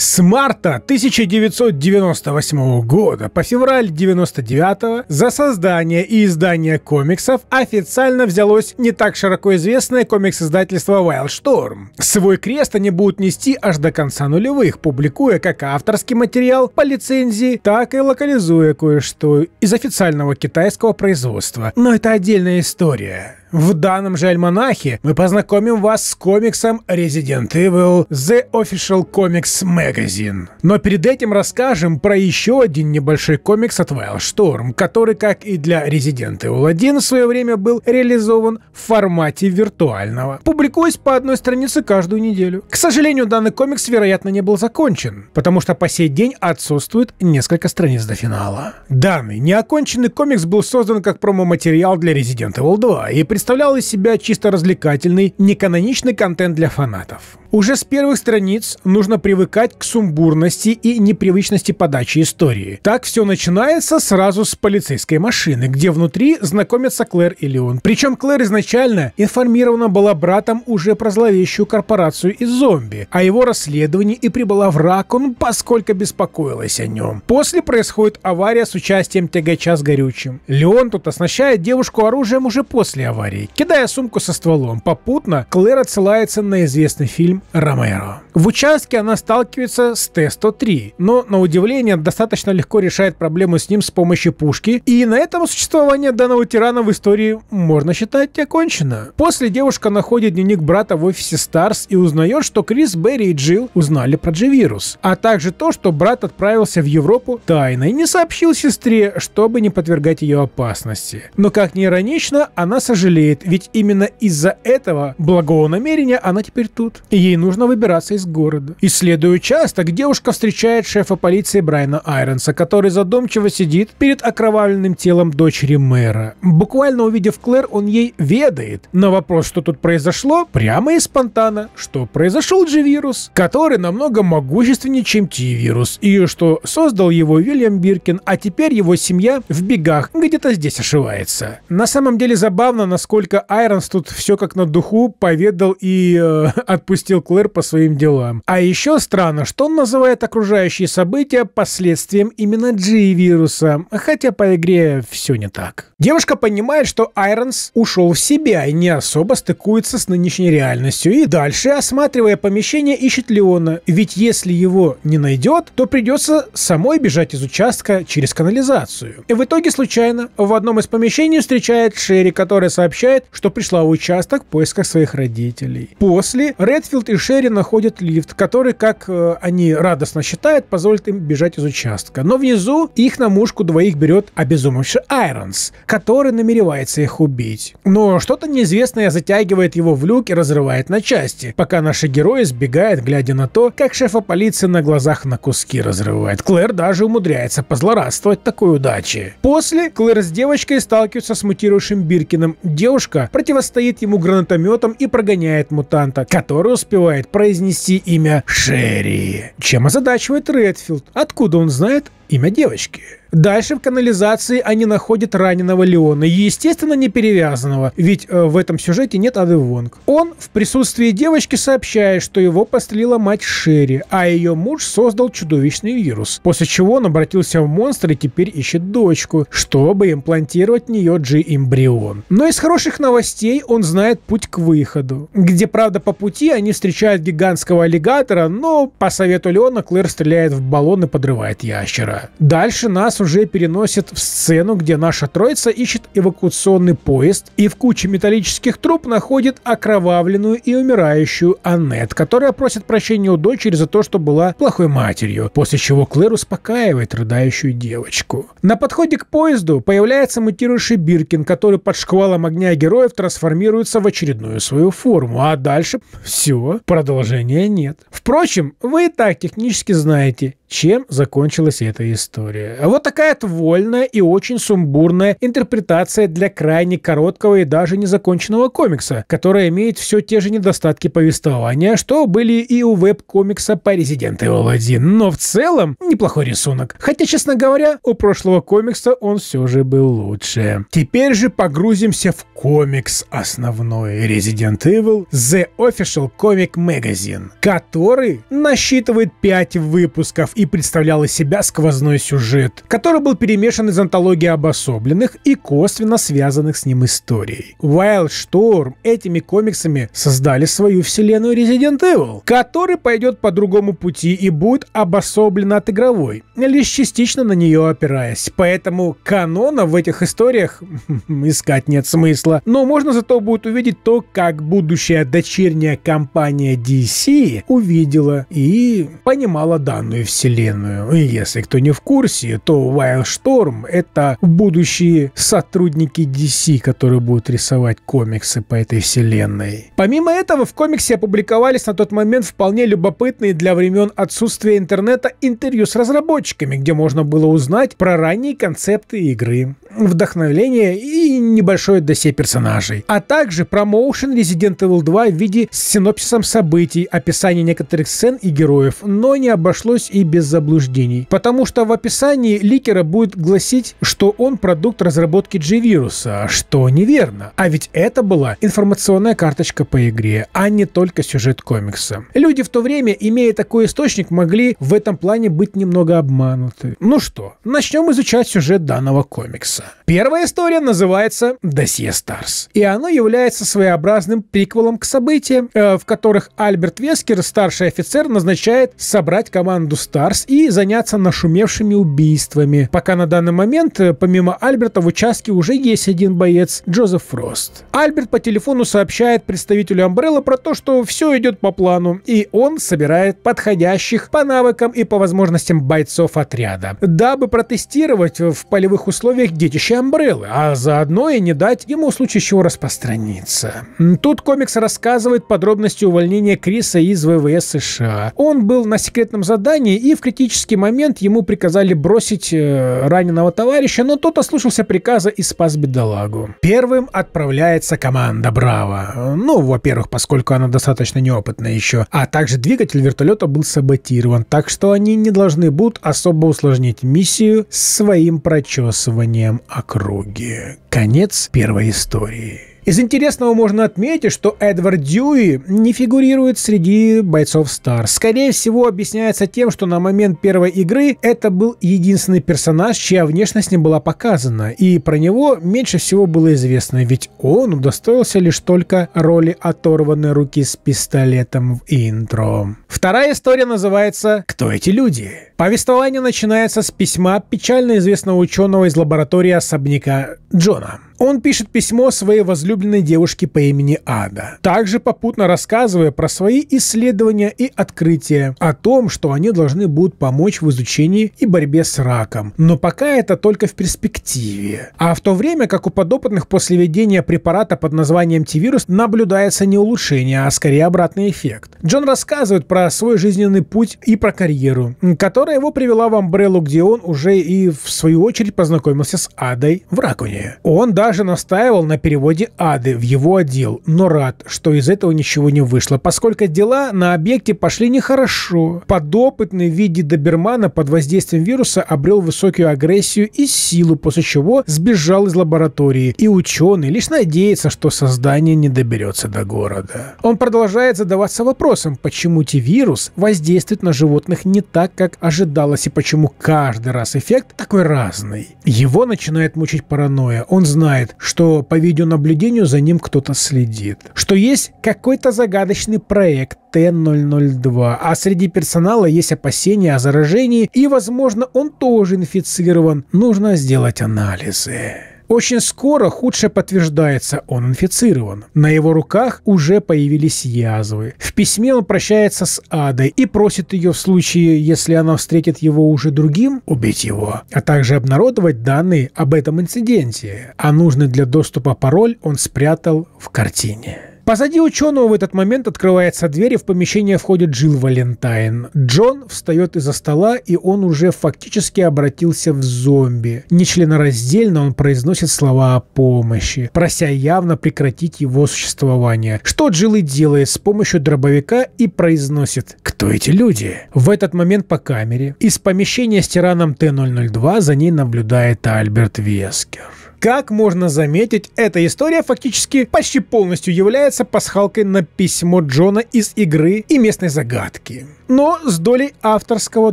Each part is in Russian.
С марта 1998 года по февраль 99 за создание и издание комиксов официально взялось не так широко известное комикс-издательство Wildstorm. Свой крест они будут нести аж до конца нулевых, публикуя как авторский материал по лицензии, так и локализуя кое-что из официального китайского производства. Но это отдельная история. В данном же альманахе мы познакомим вас с комиксом Resident Evil The Official Comics Magazine. Но перед этим расскажем про еще один небольшой комикс от Storm, который, как и для Resident Evil 1, в свое время был реализован в формате виртуального. Публикуясь по одной странице каждую неделю. К сожалению, данный комикс, вероятно, не был закончен, потому что по сей день отсутствует несколько страниц до финала. Данный неоконченный комикс был создан как промо-материал для Resident Evil 2 и представлял из себя чисто развлекательный, неканоничный контент для фанатов. Уже с первых страниц нужно привыкать к сумбурности и непривычности подачи истории. Так все начинается сразу с полицейской машины, где внутри знакомятся Клэр и Леон. Причем Клэр изначально информирована была братом уже про зловещую корпорацию из зомби, а его расследовании и прибыла в Ракон, поскольку беспокоилась о нем. После происходит авария с участием тягача с горючим. Леон тут оснащает девушку оружием уже после аварии, кидая сумку со стволом. Попутно Клэр отсылается на известный фильм Ромеро. В участке она сталкивается с Т-103, но, на удивление, достаточно легко решает проблему с ним с помощью пушки, и на этом существование данного тирана в истории можно считать окончено. После девушка находит дневник брата в офисе Старс и узнает, что Крис, Берри и Джилл узнали про G-вирус, а также то, что брат отправился в Европу тайно и не сообщил сестре, чтобы не подвергать ее опасности. Но, как ни иронично, она сожалеет, ведь именно из-за этого благого намерения она теперь тут ей нужно выбираться из города. Исследуя участок, девушка встречает шефа полиции Брайана Айронса, который задумчиво сидит перед окровавленным телом дочери мэра. Буквально увидев Клэр, он ей ведает. На вопрос, что тут произошло, прямо из спонтанно, что произошел G-вирус, который намного могущественнее, чем T-вирус, и что создал его Вильям Биркин, а теперь его семья в бегах где-то здесь ошивается. На самом деле забавно, насколько Айронс тут все как на духу поведал и э, отпустил отпустил Клэр по своим делам. А еще странно, что он называет окружающие события последствием именно G-вируса, хотя по игре все не так. Девушка понимает, что Айронс ушел в себя и не особо стыкуется с нынешней реальностью, и дальше, осматривая помещение, ищет Леона, ведь если его не найдет, то придется самой бежать из участка через канализацию. И в итоге случайно в одном из помещений встречает Шерри, которая сообщает, что пришла в участок в поисках своих родителей. После Редфилд Кит и Шерри находят лифт, который, как э, они радостно считают, позволит им бежать из участка. Но внизу их на мушку двоих берет обезумевший Айронс, который намеревается их убить. Но что-то неизвестное затягивает его в люк и разрывает на части, пока наши герои сбегают, глядя на то, как шефа полиции на глазах на куски разрывает. Клэр даже умудряется позлорадствовать такой удачи. После Клэр с девочкой сталкиваются с мутирующим Биркиным. Девушка противостоит ему гранатометом и прогоняет мутанта, который успел успевает произнести имя Шерри, чем озадачивает Редфилд. Откуда он знает имя девочки? Дальше в канализации они находят раненого Леона, естественно, не перевязанного, ведь э, в этом сюжете нет Ады Вонг. Он в присутствии девочки сообщает, что его пострелила мать Шерри, а ее муж создал чудовищный вирус, после чего он обратился в монстра и теперь ищет дочку, чтобы имплантировать в нее G-эмбрион. Но из хороших новостей он знает путь к выходу, где, правда, по пути они встречают гигантского аллигатора, но по совету Леона Клэр стреляет в баллон и подрывает ящера. Дальше нас уже переносит в сцену, где наша троица ищет эвакуационный поезд и в куче металлических труб находит окровавленную и умирающую Аннет, которая просит прощения у дочери за то, что была плохой матерью, после чего Клэр успокаивает рыдающую девочку. На подходе к поезду появляется мутирующий Биркин, который под шквалом огня героев трансформируется в очередную свою форму, а дальше все, продолжения нет. Впрочем, вы и так технически знаете, чем закончилась эта история. А Вот такая вот и очень сумбурная интерпретация для крайне короткого и даже незаконченного комикса, которая имеет все те же недостатки повествования, что были и у веб-комикса по Resident Evil 1. Но в целом неплохой рисунок. Хотя, честно говоря, у прошлого комикса он все же был лучше. Теперь же погрузимся в комикс основной Resident Evil The Official Comic Magazine, который насчитывает 5 выпусков и представлял из себя сквозной сюжет, который был перемешан из антологии обособленных и косвенно связанных с ним историй. Wildstorm этими комиксами создали свою вселенную Resident Evil, который пойдет по другому пути и будет обособлен от игровой, лишь частично на нее опираясь. Поэтому канона в этих историях хм, искать нет смысла. Но можно зато будет увидеть то, как будущая дочерняя компания DC увидела и понимала данную вселенную вселенную. И если кто не в курсе, то Wildstorm — это будущие сотрудники DC, которые будут рисовать комиксы по этой вселенной. Помимо этого, в комиксе опубликовались на тот момент вполне любопытные для времен отсутствия интернета интервью с разработчиками, где можно было узнать про ранние концепты игры вдохновление и небольшое досье персонажей. А также промоушен Resident Evil 2 в виде с синопсисом событий, описание некоторых сцен и героев, но не обошлось и без заблуждений. Потому что в описании ликера будет гласить, что он продукт разработки G-вируса, что неверно. А ведь это была информационная карточка по игре, а не только сюжет комикса. Люди в то время, имея такой источник, могли в этом плане быть немного обмануты. Ну что, начнем изучать сюжет данного комикса. Первая история называется «Досье Старс», и она является своеобразным приквелом к событиям, э, в которых Альберт Вескер, старший офицер, назначает собрать команду Старс и заняться нашумевшими убийствами, пока на данный момент, э, помимо Альберта, в участке уже есть один боец – Джозеф Фрост. Альберт по телефону сообщает представителю Амбрелла про то, что все идет по плану, и он собирает подходящих по навыкам и по возможностям бойцов отряда, дабы протестировать в полевых условиях действия детище Амбреллы, а заодно и не дать ему в случае чего распространиться. Тут комикс рассказывает подробности увольнения Криса из ВВС США. Он был на секретном задании, и в критический момент ему приказали бросить э, раненого товарища, но тот ослушался приказа и спас бедолагу. Первым отправляется команда Браво. Ну, во-первых, поскольку она достаточно неопытна еще. А также двигатель вертолета был саботирован, так что они не должны будут особо усложнить миссию своим прочесыванием округе. Конец первой истории. Из интересного можно отметить, что Эдвард Дьюи не фигурирует среди бойцов Стар. Скорее всего, объясняется тем, что на момент первой игры это был единственный персонаж, чья внешность не была показана, и про него меньше всего было известно, ведь он удостоился лишь только роли оторванной руки с пистолетом в интро. Вторая история называется «Кто эти люди?». Повествование начинается с письма печально известного ученого из лаборатории особняка Джона он пишет письмо своей возлюбленной девушке по имени Ада, также попутно рассказывая про свои исследования и открытия, о том, что они должны будут помочь в изучении и борьбе с раком. Но пока это только в перспективе. А в то время, как у подопытных после введения препарата под названием Т-вирус наблюдается не улучшение, а скорее обратный эффект. Джон рассказывает про свой жизненный путь и про карьеру, которая его привела в Амбреллу, где он уже и в свою очередь познакомился с Адой в Ракуне. Он даже даже настаивал на переводе Ады в его отдел, но рад, что из этого ничего не вышло, поскольку дела на объекте пошли нехорошо. Подопытный в виде добермана под воздействием вируса обрел высокую агрессию и силу, после чего сбежал из лаборатории, и ученый лишь надеется, что создание не доберется до города. Он продолжает задаваться вопросом, почему Т-вирус воздействует на животных не так, как ожидалось, и почему каждый раз эффект такой разный. Его начинает мучить паранойя. Он знает, знает, что по видеонаблюдению за ним кто-то следит, что есть какой-то загадочный проект Т-002, а среди персонала есть опасения о заражении и, возможно, он тоже инфицирован. Нужно сделать анализы. Очень скоро худшее подтверждается, он инфицирован. На его руках уже появились язвы. В письме он прощается с Адой и просит ее в случае, если она встретит его уже другим, убить его, а также обнародовать данные об этом инциденте. А нужный для доступа пароль он спрятал в картине. Позади ученого в этот момент открывается дверь, и в помещение входит Джилл Валентайн. Джон встает из-за стола, и он уже фактически обратился в зомби. Нечленораздельно он произносит слова о помощи, прося явно прекратить его существование. Что Джилл и делает с помощью дробовика и произносит «Кто эти люди?». В этот момент по камере из помещения с тираном Т-002 за ней наблюдает Альберт Вескер. Как можно заметить, эта история фактически почти полностью является пасхалкой на письмо Джона из игры и местной загадки. Но с долей авторского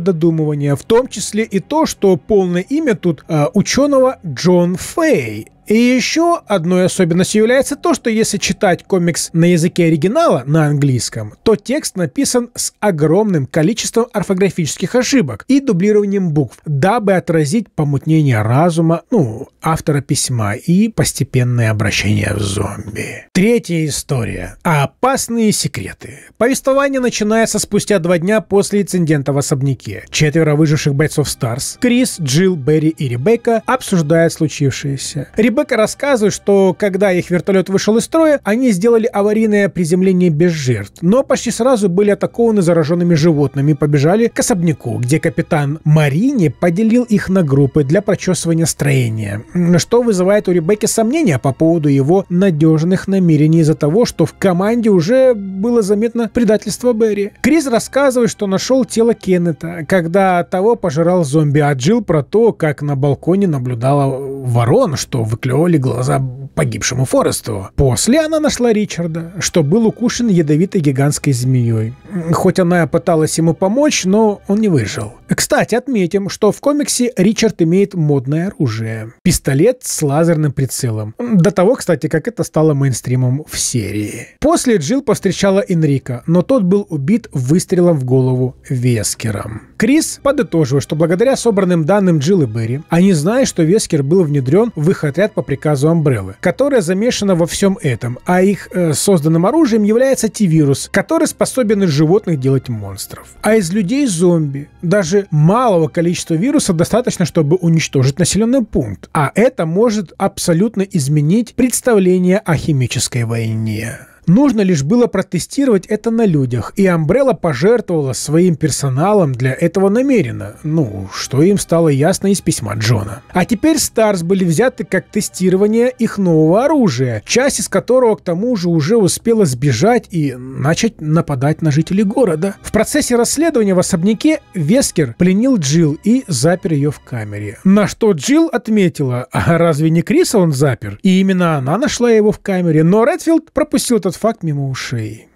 додумывания, в том числе и то, что полное имя тут э, ученого Джон Фэй, и еще одной особенностью является то, что если читать комикс на языке оригинала, на английском, то текст написан с огромным количеством орфографических ошибок и дублированием букв, дабы отразить помутнение разума, ну, автора письма и постепенное обращение в зомби. Третья история. Опасные секреты. Повествование начинается спустя два дня после инцидента в особняке. Четверо выживших бойцов Старс, Крис, Джилл, Берри и Ребекка обсуждают случившееся. Ребекка Ребекка рассказывает, что когда их вертолет вышел из строя, они сделали аварийное приземление без жертв, но почти сразу были атакованы зараженными животными и побежали к особняку, где капитан Марини поделил их на группы для прочесывания строения, что вызывает у Ребекки сомнения по поводу его надежных намерений из-за того, что в команде уже было заметно предательство Берри. Крис рассказывает, что нашел тело Кеннета, когда того пожирал зомби, а Джилл про то, как на балконе наблюдала ворон, что выключает заклевали глаза погибшему Форесту. После она нашла Ричарда, что был укушен ядовитой гигантской змеей. Хоть она и пыталась ему помочь, но он не выжил. Кстати, отметим, что в комиксе Ричард имеет модное оружие. Пистолет с лазерным прицелом. До того, кстати, как это стало мейнстримом в серии. После Джилл повстречала Энрика, но тот был убит выстрелом в голову Вескером. Крис подытоживает, что благодаря собранным данным Джилл и Берри, они знают, что Вескер был внедрен в их отряд по приказу Амбреллы, которая замешана во всем этом, а их э, созданным оружием является Т-вирус, который способен из животных делать монстров. А из людей зомби. Даже малого количества вируса достаточно, чтобы уничтожить населенный пункт. А это может абсолютно изменить представление о химической войне. Нужно лишь было протестировать это на людях, и Umbrella пожертвовала своим персоналом для этого намеренно, ну, что им стало ясно из письма Джона. А теперь Старс были взяты как тестирование их нового оружия, часть из которого к тому же уже успела сбежать и начать нападать на жителей города. В процессе расследования в особняке Вескер пленил Джилл и запер ее в камере. На что Джилл отметила, а разве не Криса он запер? И именно она нашла его в камере, но Редфилд пропустил этот факт мимо ушей.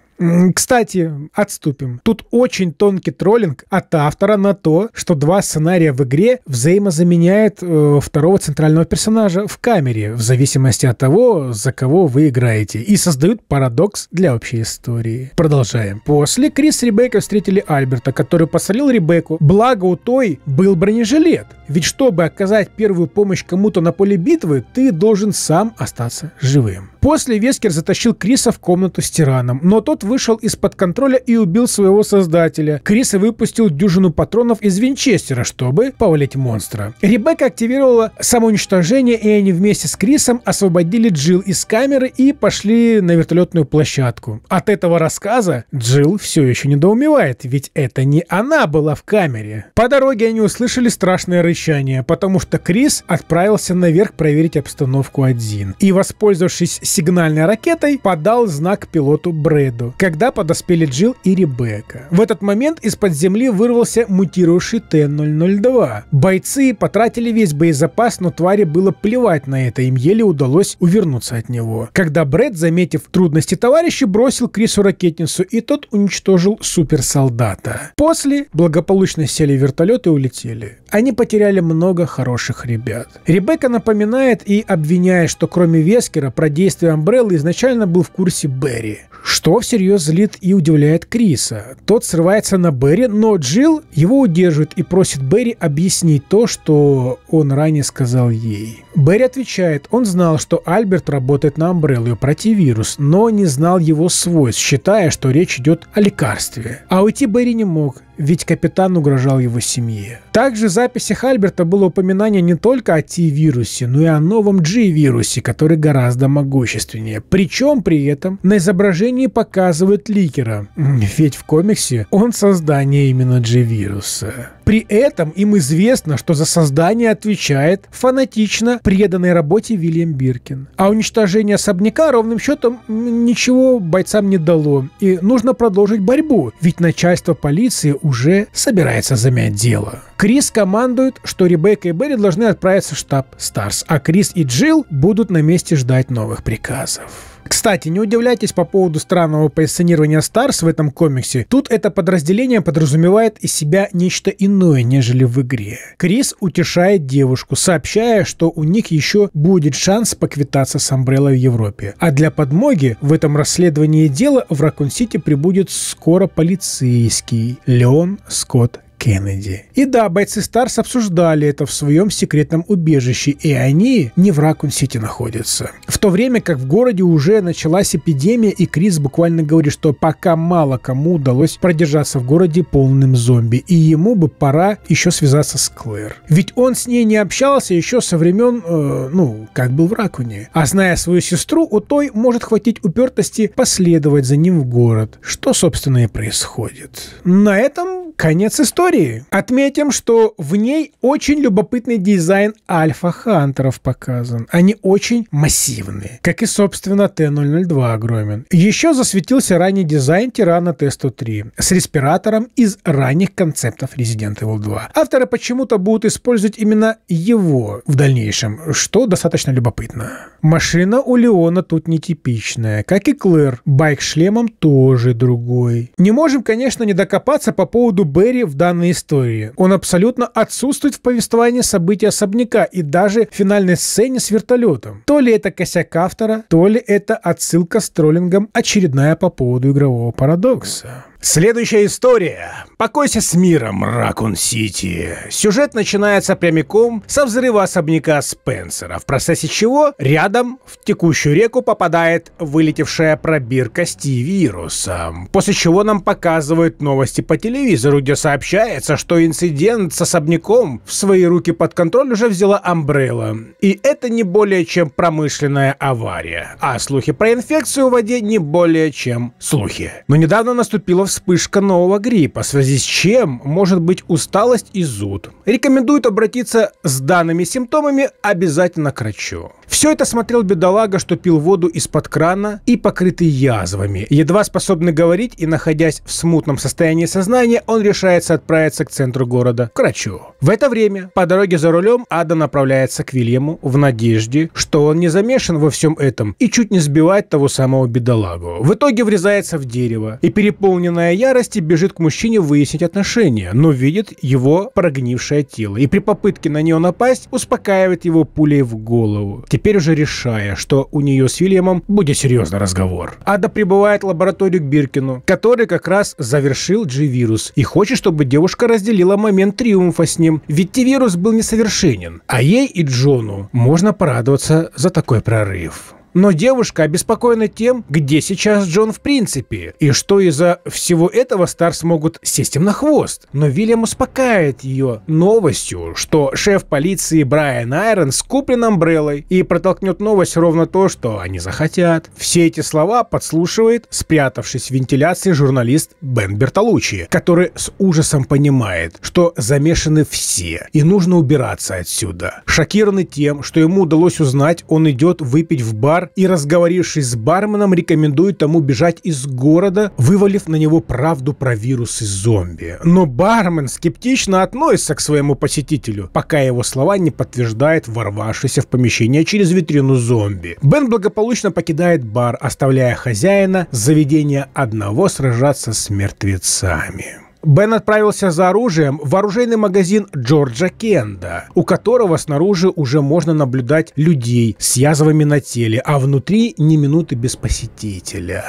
Кстати, отступим. Тут очень тонкий троллинг от автора на то, что два сценария в игре взаимозаменяют э, второго центрального персонажа в камере, в зависимости от того, за кого вы играете, и создают парадокс для общей истории. Продолжаем. После Крис и Ребеккой встретили Альберта, который посолил Ребекку, благо у той был бронежилет. Ведь чтобы оказать первую помощь кому-то на поле битвы, ты должен сам остаться живым. После Вескер затащил Криса в комнату с тираном, но тот вышел из-под контроля и убил своего создателя. Крис выпустил дюжину патронов из винчестера, чтобы повалить монстра. Ребекка активировала самоуничтожение, и они вместе с Крисом освободили Джилл из камеры и пошли на вертолетную площадку. От этого рассказа Джилл все еще недоумевает, ведь это не она была в камере. По дороге они услышали страшное рычание, потому что Крис отправился наверх проверить обстановку один. И воспользовавшись сигнальной ракетой, подал знак пилоту Брэду, когда подоспели Джилл и Ребекка. В этот момент из-под земли вырвался мутирующий Т-002. Бойцы потратили весь боезапас, но твари было плевать на это, им еле удалось увернуться от него. Когда Брэд, заметив трудности товарища, бросил Крису ракетницу, и тот уничтожил суперсолдата. После благополучно сели в вертолет и улетели они потеряли много хороших ребят. Ребекка напоминает и обвиняет, что кроме Вескера про действия Амбреллы изначально был в курсе Берри, что всерьез злит и удивляет Криса. Тот срывается на Берри, но Джилл его удерживает и просит Берри объяснить то, что он ранее сказал ей. Берри отвечает, он знал, что Альберт работает на Амбреллу и вирус, но не знал его свойств, считая, что речь идет о лекарстве. А уйти Берри не мог, ведь капитан угрожал его семье. Также в записях Хальберта было упоминание не только о т вирусе но и о новом G-вирусе, который гораздо могущественнее. Причем при этом на изображении показывают Ликера, ведь в комиксе он создание именно G-вируса. При этом им известно, что за создание отвечает фанатично преданной работе Вильям Биркин. А уничтожение особняка ровным счетом ничего бойцам не дало. И нужно продолжить борьбу, ведь начальство полиции уже собирается замять дело. Крис командует, что Ребекка и Берри должны отправиться в штаб Старс, а Крис и Джилл будут на месте ждать новых приказов. Кстати, не удивляйтесь по поводу странного позиционирования Старс в этом комиксе. Тут это подразделение подразумевает из себя нечто иное, нежели в игре. Крис утешает девушку, сообщая, что у них еще будет шанс поквитаться с Амбреллой в Европе. А для подмоги в этом расследовании дела в Ракун-Сити прибудет скоро полицейский Леон Скотт Кеннеди. И да, бойцы Старс обсуждали это в своем секретном убежище, и они не в Ракун-Сити находятся. В то время как в городе уже началась эпидемия, и Крис буквально говорит, что пока мало кому удалось продержаться в городе полным зомби, и ему бы пора еще связаться с Клэр. Ведь он с ней не общался еще со времен, э, ну, как был в Ракуне. А зная свою сестру, у той может хватить упертости последовать за ним в город, что, собственно, и происходит. На этом конец истории истории отметим, что в ней очень любопытный дизайн альфа-хантеров показан. Они очень массивные, как и, собственно, Т-002 огромен. Еще засветился ранний дизайн Тирана Т-103 с респиратором из ранних концептов Resident Evil 2. Авторы почему-то будут использовать именно его в дальнейшем, что достаточно любопытно. Машина у Леона тут нетипичная, как и Клэр. Байк шлемом тоже другой. Не можем, конечно, не докопаться по поводу Берри в данном странной истории. Он абсолютно отсутствует в повествовании событий особняка и даже в финальной сцене с вертолетом. То ли это косяк автора, то ли это отсылка с троллингом очередная по поводу игрового парадокса. Следующая история. Покойся с миром, Ракун-Сити. Сюжет начинается прямиком со взрыва особняка Спенсера, в процессе чего рядом в текущую реку попадает вылетевшая пробирка с Т-вируса. После чего нам показывают новости по телевизору, где сообщается, что инцидент с особняком в свои руки под контроль уже взяла Амбрелла. И это не более чем промышленная авария. А слухи про инфекцию в воде не более чем слухи. Но недавно наступило в вспышка нового гриппа, в связи с чем может быть усталость и зуд. Рекомендуют обратиться с данными симптомами обязательно к врачу. Все это смотрел бедолага, что пил воду из-под крана и покрытый язвами. Едва способный говорить и находясь в смутном состоянии сознания, он решается отправиться к центру города, к врачу. В это время по дороге за рулем Ада направляется к Вильяму в надежде, что он не замешан во всем этом и чуть не сбивает того самого бедолагу. В итоге врезается в дерево и переполненная полная ярости, бежит к мужчине выяснить отношения, но видит его прогнившее тело и при попытке на нее напасть успокаивает его пулей в голову, теперь уже решая, что у нее с Вильямом будет серьезный разговор. Ада прибывает в лабораторию к Биркину, который как раз завершил G-вирус и хочет, чтобы девушка разделила момент триумфа с ним, ведь Т-вирус был несовершенен, а ей и Джону можно порадоваться за такой прорыв. Но девушка обеспокоена тем, где сейчас Джон в принципе, и что из-за всего этого Старс смогут сесть им на хвост. Но Вильям успокаивает ее новостью, что шеф полиции Брайан Айрон скуплен Амбреллой и протолкнет новость ровно то, что они захотят. Все эти слова подслушивает, спрятавшись в вентиляции, журналист Бен Бертолучи, который с ужасом понимает, что замешаны все, и нужно убираться отсюда. Шокированный тем, что ему удалось узнать, он идет выпить в бар бар и, разговорившись с барменом, рекомендует тому бежать из города, вывалив на него правду про вирус и зомби. Но бармен скептично относится к своему посетителю, пока его слова не подтверждает ворвавшийся в помещение через витрину зомби. Бен благополучно покидает бар, оставляя хозяина заведения одного сражаться с мертвецами. Бен отправился за оружием в оружейный магазин Джорджа Кенда, у которого снаружи уже можно наблюдать людей с язвами на теле, а внутри ни минуты без посетителя.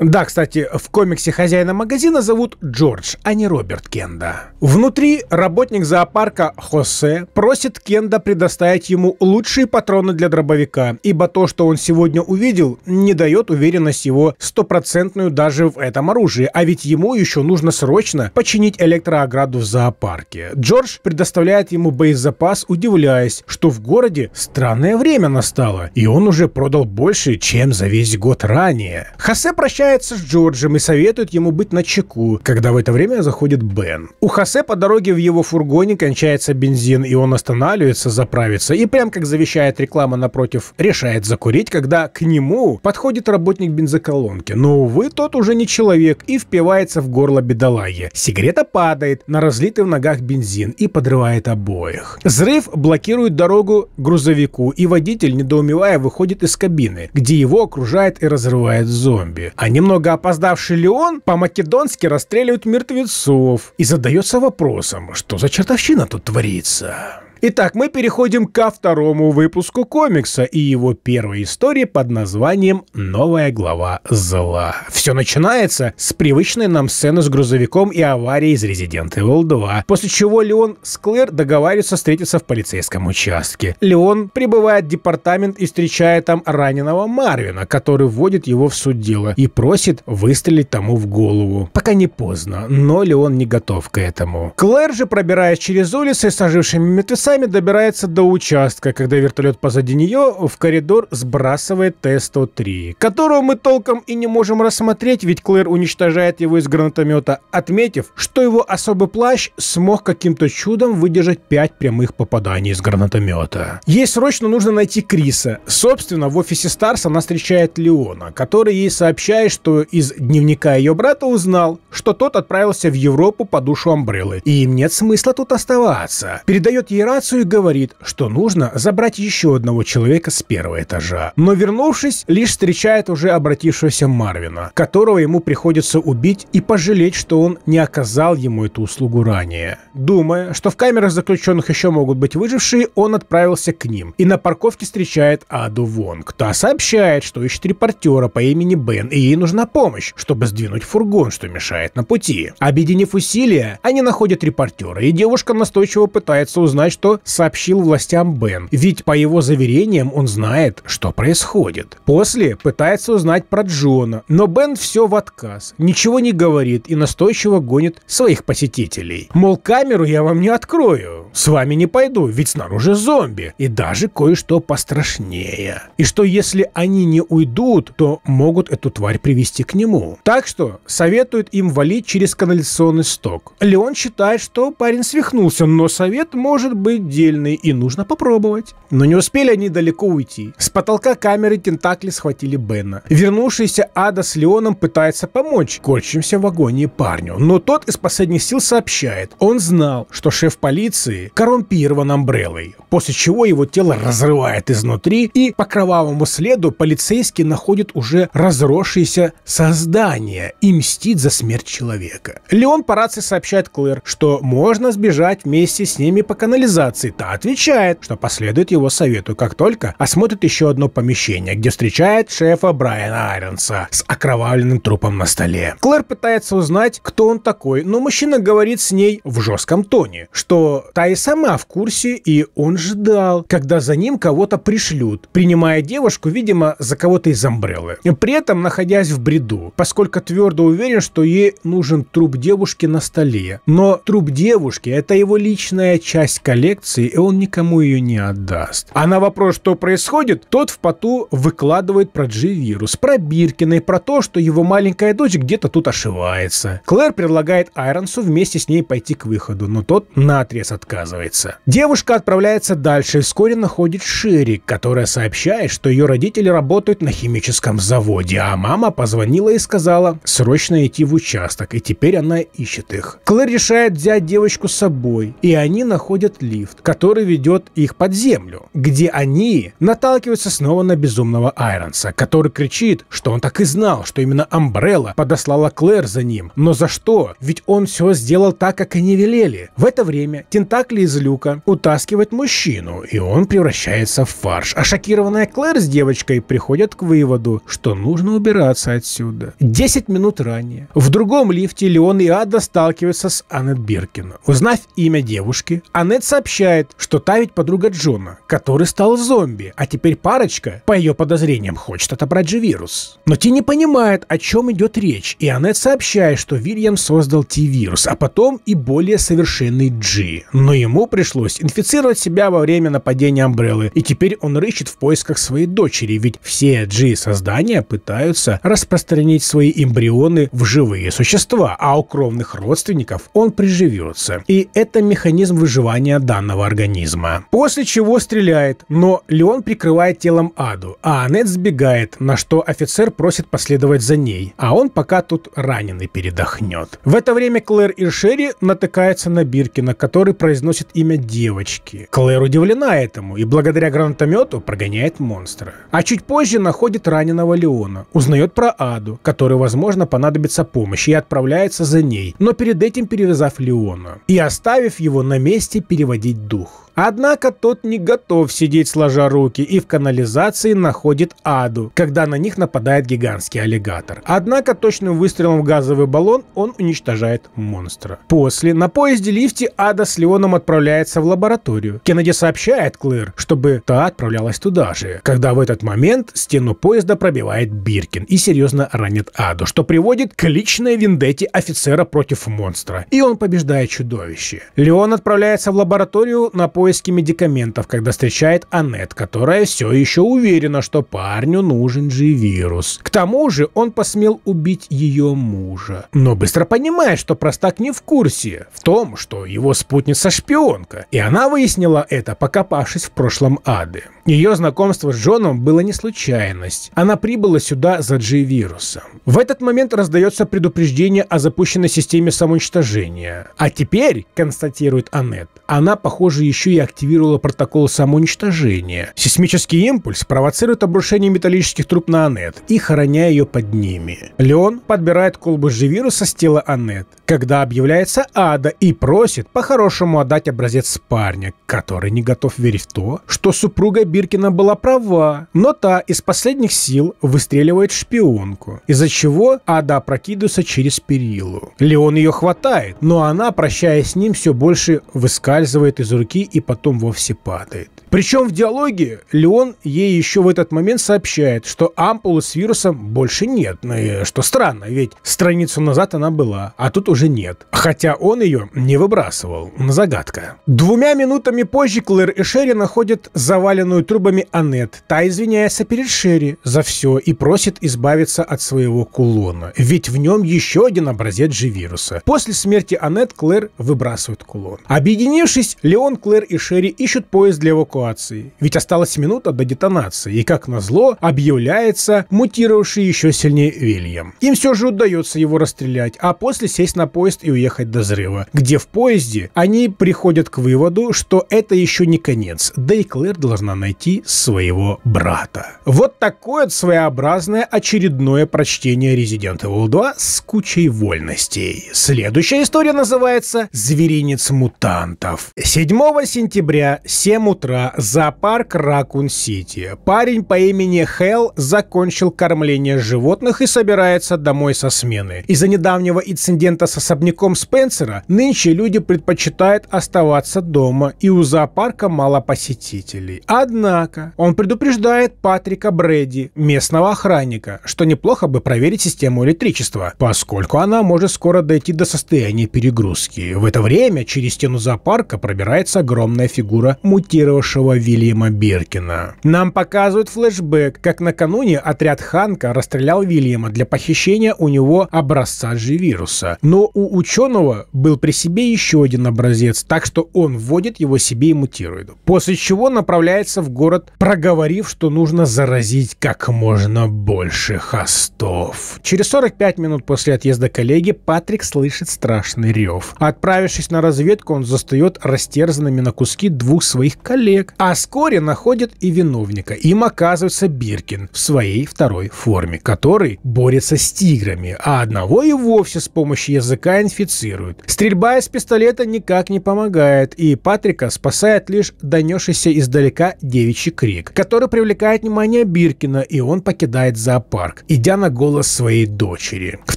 Да, кстати, в комиксе хозяина магазина зовут Джордж, а не Роберт Кенда. Внутри работник зоопарка Хосе просит Кенда предоставить ему лучшие патроны для дробовика, ибо то, что он сегодня увидел, не дает уверенность его стопроцентную даже в этом оружии, а ведь ему еще нужно срочно починить электроограду в зоопарке. Джордж предоставляет ему боезапас, удивляясь, что в городе странное время настало, и он уже продал больше, чем за весь год ранее. Хосе прощает знакомится с Джорджем и советует ему быть на чеку. когда в это время заходит Бен. У Хосе по дороге в его фургоне кончается бензин, и он останавливается заправиться, и прям как завещает реклама напротив, решает закурить, когда к нему подходит работник бензоколонки. Но, увы, тот уже не человек и впивается в горло бедолаги. Сигарета падает на разлитый в ногах бензин и подрывает обоих. Взрыв блокирует дорогу грузовику, и водитель, недоумевая, выходит из кабины, где его окружает и разрывает зомби. Они Немного опоздавший Леон по-македонски расстреливает мертвецов и задается вопросом, что за чертовщина тут творится. Итак, мы переходим ко второму выпуску комикса и его первой истории под названием «Новая глава зла». Все начинается с привычной нам сцены с грузовиком и аварией из Resident Evil 2, после чего Леон с Клэр договариваются встретиться в полицейском участке. Леон прибывает в департамент и встречает там раненого Марвина, который вводит его в суд дела и просит выстрелить тому в голову. Пока не поздно, но Леон не готов к этому. Клэр же, пробираясь через улицы с ожившими мертвецами, часами добирается до участка, когда вертолет позади нее в коридор сбрасывает Т-103, которого мы толком и не можем рассмотреть, ведь Клэр уничтожает его из гранатомета, отметив, что его особый плащ смог каким-то чудом выдержать 5 прямых попаданий из гранатомета. Ей срочно нужно найти Криса. Собственно, в офисе Старс она встречает Леона, который ей сообщает, что из дневника ее брата узнал, что тот отправился в Европу по душу Амбреллы, и им нет смысла тут оставаться. Передает ей раз рацию и говорит, что нужно забрать еще одного человека с первого этажа. Но вернувшись, лишь встречает уже обратившегося Марвина, которого ему приходится убить и пожалеть, что он не оказал ему эту услугу ранее. Думая, что в камерах заключенных еще могут быть выжившие, он отправился к ним и на парковке встречает Аду Вонг. Та сообщает, что ищет репортера по имени Бен и ей нужна помощь, чтобы сдвинуть фургон, что мешает на пути. Объединив усилия, они находят репортера, и девушка настойчиво пытается узнать, что что сообщил властям Бен, ведь по его заверениям он знает, что происходит. После пытается узнать про Джона, но Бен все в отказ, ничего не говорит и настойчиво гонит своих посетителей. Мол, камеру я вам не открою, с вами не пойду, ведь снаружи зомби, и даже кое-что пострашнее. И что если они не уйдут, то могут эту тварь привести к нему. Так что советует им валить через канализационный сток. Леон считает, что парень свихнулся, но совет может быть будут и нужно попробовать. Но не успели они далеко уйти. С потолка камеры тентакли схватили Бена. Вернувшийся Ада с Леоном пытается помочь корчимся в агонии парню, но тот из последних сил сообщает, он знал, что шеф полиции коррумпирован Амбреллой, после чего его тело разрывает изнутри, и по кровавому следу полицейский находит уже разросшееся создание и мстит за смерть человека. Леон по рации сообщает Клэр, что можно сбежать вместе с ними по канализации, организации, та отвечает, что последует его совету, как только осмотрит еще одно помещение, где встречает шефа Брайана Айронса с окровавленным трупом на столе. Клэр пытается узнать, кто он такой, но мужчина говорит с ней в жестком тоне, что та и сама в курсе, и он ждал, когда за ним кого-то пришлют, принимая девушку, видимо, за кого-то из Амбреллы. При этом находясь в бреду, поскольку твердо уверен, что ей нужен труп девушки на столе. Но труп девушки – это его личная часть коллекции, коллекции, и он никому ее не отдаст. А на вопрос, что происходит, тот в поту выкладывает про G-вирус, про Биркина и про то, что его маленькая дочь где-то тут ошивается. Клэр предлагает Айронсу вместе с ней пойти к выходу, но тот наотрез отказывается. Девушка отправляется дальше и вскоре находит Шири, которая сообщает, что ее родители работают на химическом заводе, а мама позвонила и сказала срочно идти в участок, и теперь она ищет их. Клэр решает взять девочку с собой, и они находят Ли, лифт, который ведет их под землю, где они наталкиваются снова на безумного Айронса, который кричит, что он так и знал, что именно Амбрелла подослала Клэр за ним. Но за что? Ведь он все сделал так, как они велели. В это время тентакли из люка утаскивают мужчину, и он превращается в фарш. А шокированная Клэр с девочкой приходят к выводу, что нужно убираться отсюда. 10 минут ранее. В другом лифте Леон и Ада сталкиваются с Аннет Биркин. Узнав имя девушки, Аннет сообщает, сообщает, что та ведь подруга Джона, который стал зомби, а теперь парочка, по ее подозрениям, хочет отобрать же вирус. Но Ти не понимает, о чем идет речь, и Аннет сообщает, что Вильям создал Ти-вирус, а потом и более совершенный Джи. Но ему пришлось инфицировать себя во время нападения Амбреллы, и теперь он рыщет в поисках своей дочери, ведь все джи создания пытаются распространить свои эмбрионы в живые существа, а у кровных родственников он приживется. И это механизм выживания Дарк данного организма. После чего стреляет, но Леон прикрывает телом Аду, а Аннет сбегает, на что офицер просит последовать за ней, а он пока тут раненый передохнет. В это время Клэр и Шерри натыкаются на Биркина, который произносит имя девочки. Клэр удивлена этому и благодаря гранатомету прогоняет монстра. А чуть позже находит раненого Леона, узнает про Аду, которой, возможно, понадобится помощь, и отправляется за ней, но перед этим перевязав Леона и оставив его на месте переводить переводить дух. Однако тот не готов сидеть сложа руки и в канализации находит аду, когда на них нападает гигантский аллигатор. Однако точным выстрелом в газовый баллон он уничтожает монстра. После на поезде-лифте ада с Леоном отправляется в лабораторию. Кеннеди сообщает Клэр, чтобы та отправлялась туда же, когда в этот момент стену поезда пробивает Биркин и серьезно ранит аду, что приводит к личной вендетте офицера против монстра. И он побеждает чудовище. Леон отправляется в лабораторию на поезд поиски медикаментов, когда встречает Аннет, которая все еще уверена, что парню нужен же вирус. К тому же он посмел убить ее мужа. Но быстро понимает, что простак не в курсе в том, что его спутница шпионка. И она выяснила это, покопавшись в прошлом ады. Ее знакомство с Джоном было не случайность. Она прибыла сюда за G-вирусом. В этот момент раздается предупреждение о запущенной системе самоуничтожения. А теперь, констатирует Аннет, она, похоже, еще еще и активировала протокол самоуничтожения. Сейсмический импульс провоцирует обрушение металлических труб на Аннет и хороня ее под ними. Леон подбирает колбу Живируса с тела Аннет когда объявляется Ада и просит по-хорошему отдать образец парня, который не готов верить в то, что супруга Биркина была права, но та из последних сил выстреливает шпионку, из-за чего Ада опрокидывается через перилу. Леон ее хватает, но она, прощаясь с ним, все больше выскальзывает из руки и потом вовсе падает. Причем в диалоге Леон ей еще в этот момент сообщает, что ампулы с вирусом больше нет, ну что странно, ведь страницу назад она была, а тут уже тоже нет. Хотя он ее не выбрасывал. Загадка. Двумя минутами позже Клэр и Шерри находят заваленную трубами Аннет. Та извиняется перед Шерри за все и просит избавиться от своего кулона. Ведь в нем еще один образец G-вируса. После смерти Аннет Клэр выбрасывает кулон. Объединившись, Леон, Клэр и Шерри ищут поезд для эвакуации. Ведь осталась минута до детонации. И, как назло, объявляется мутировавший еще сильнее Вильям. Им все же удается его расстрелять, а после сесть на поезд и уехать до взрыва. Где в поезде они приходят к выводу, что это еще не конец, да и Клэр должна найти своего брата. Вот такое своеобразное очередное прочтение Resident Evil 2 с кучей вольностей. Следующая история называется «Зверинец мутантов». 7 сентября, 7 утра, зоопарк Ракун-Сити. Парень по имени Хелл закончил кормление животных и собирается домой со смены. Из-за недавнего инцидента со особняком Спенсера, нынче люди предпочитают оставаться дома, и у зоопарка мало посетителей. Однако он предупреждает Патрика Брэди, местного охранника, что неплохо бы проверить систему электричества, поскольку она может скоро дойти до состояния перегрузки. В это время через стену зоопарка пробирается огромная фигура мутировавшего Вильяма Биркина. Нам показывают флешбэк, как накануне отряд Ханка расстрелял Вильяма для похищения у него образца G-вируса. Но ну, но у ученого был при себе еще один образец, так что он вводит его себе и мутирует. После чего направляется в город, проговорив, что нужно заразить как можно больше хостов. Через 45 минут после отъезда коллеги Патрик слышит страшный рев. Отправившись на разведку, он застает растерзанными на куски двух своих коллег, а вскоре находит и виновника. Им оказывается Биркин в своей второй форме, который борется с тиграми, а одного и вовсе с помощью языка языка инфицируют. Стрельба из пистолета никак не помогает, и Патрика спасает лишь донесшийся издалека девичий крик, который привлекает внимание Биркина, и он покидает зоопарк, идя на голос своей дочери. В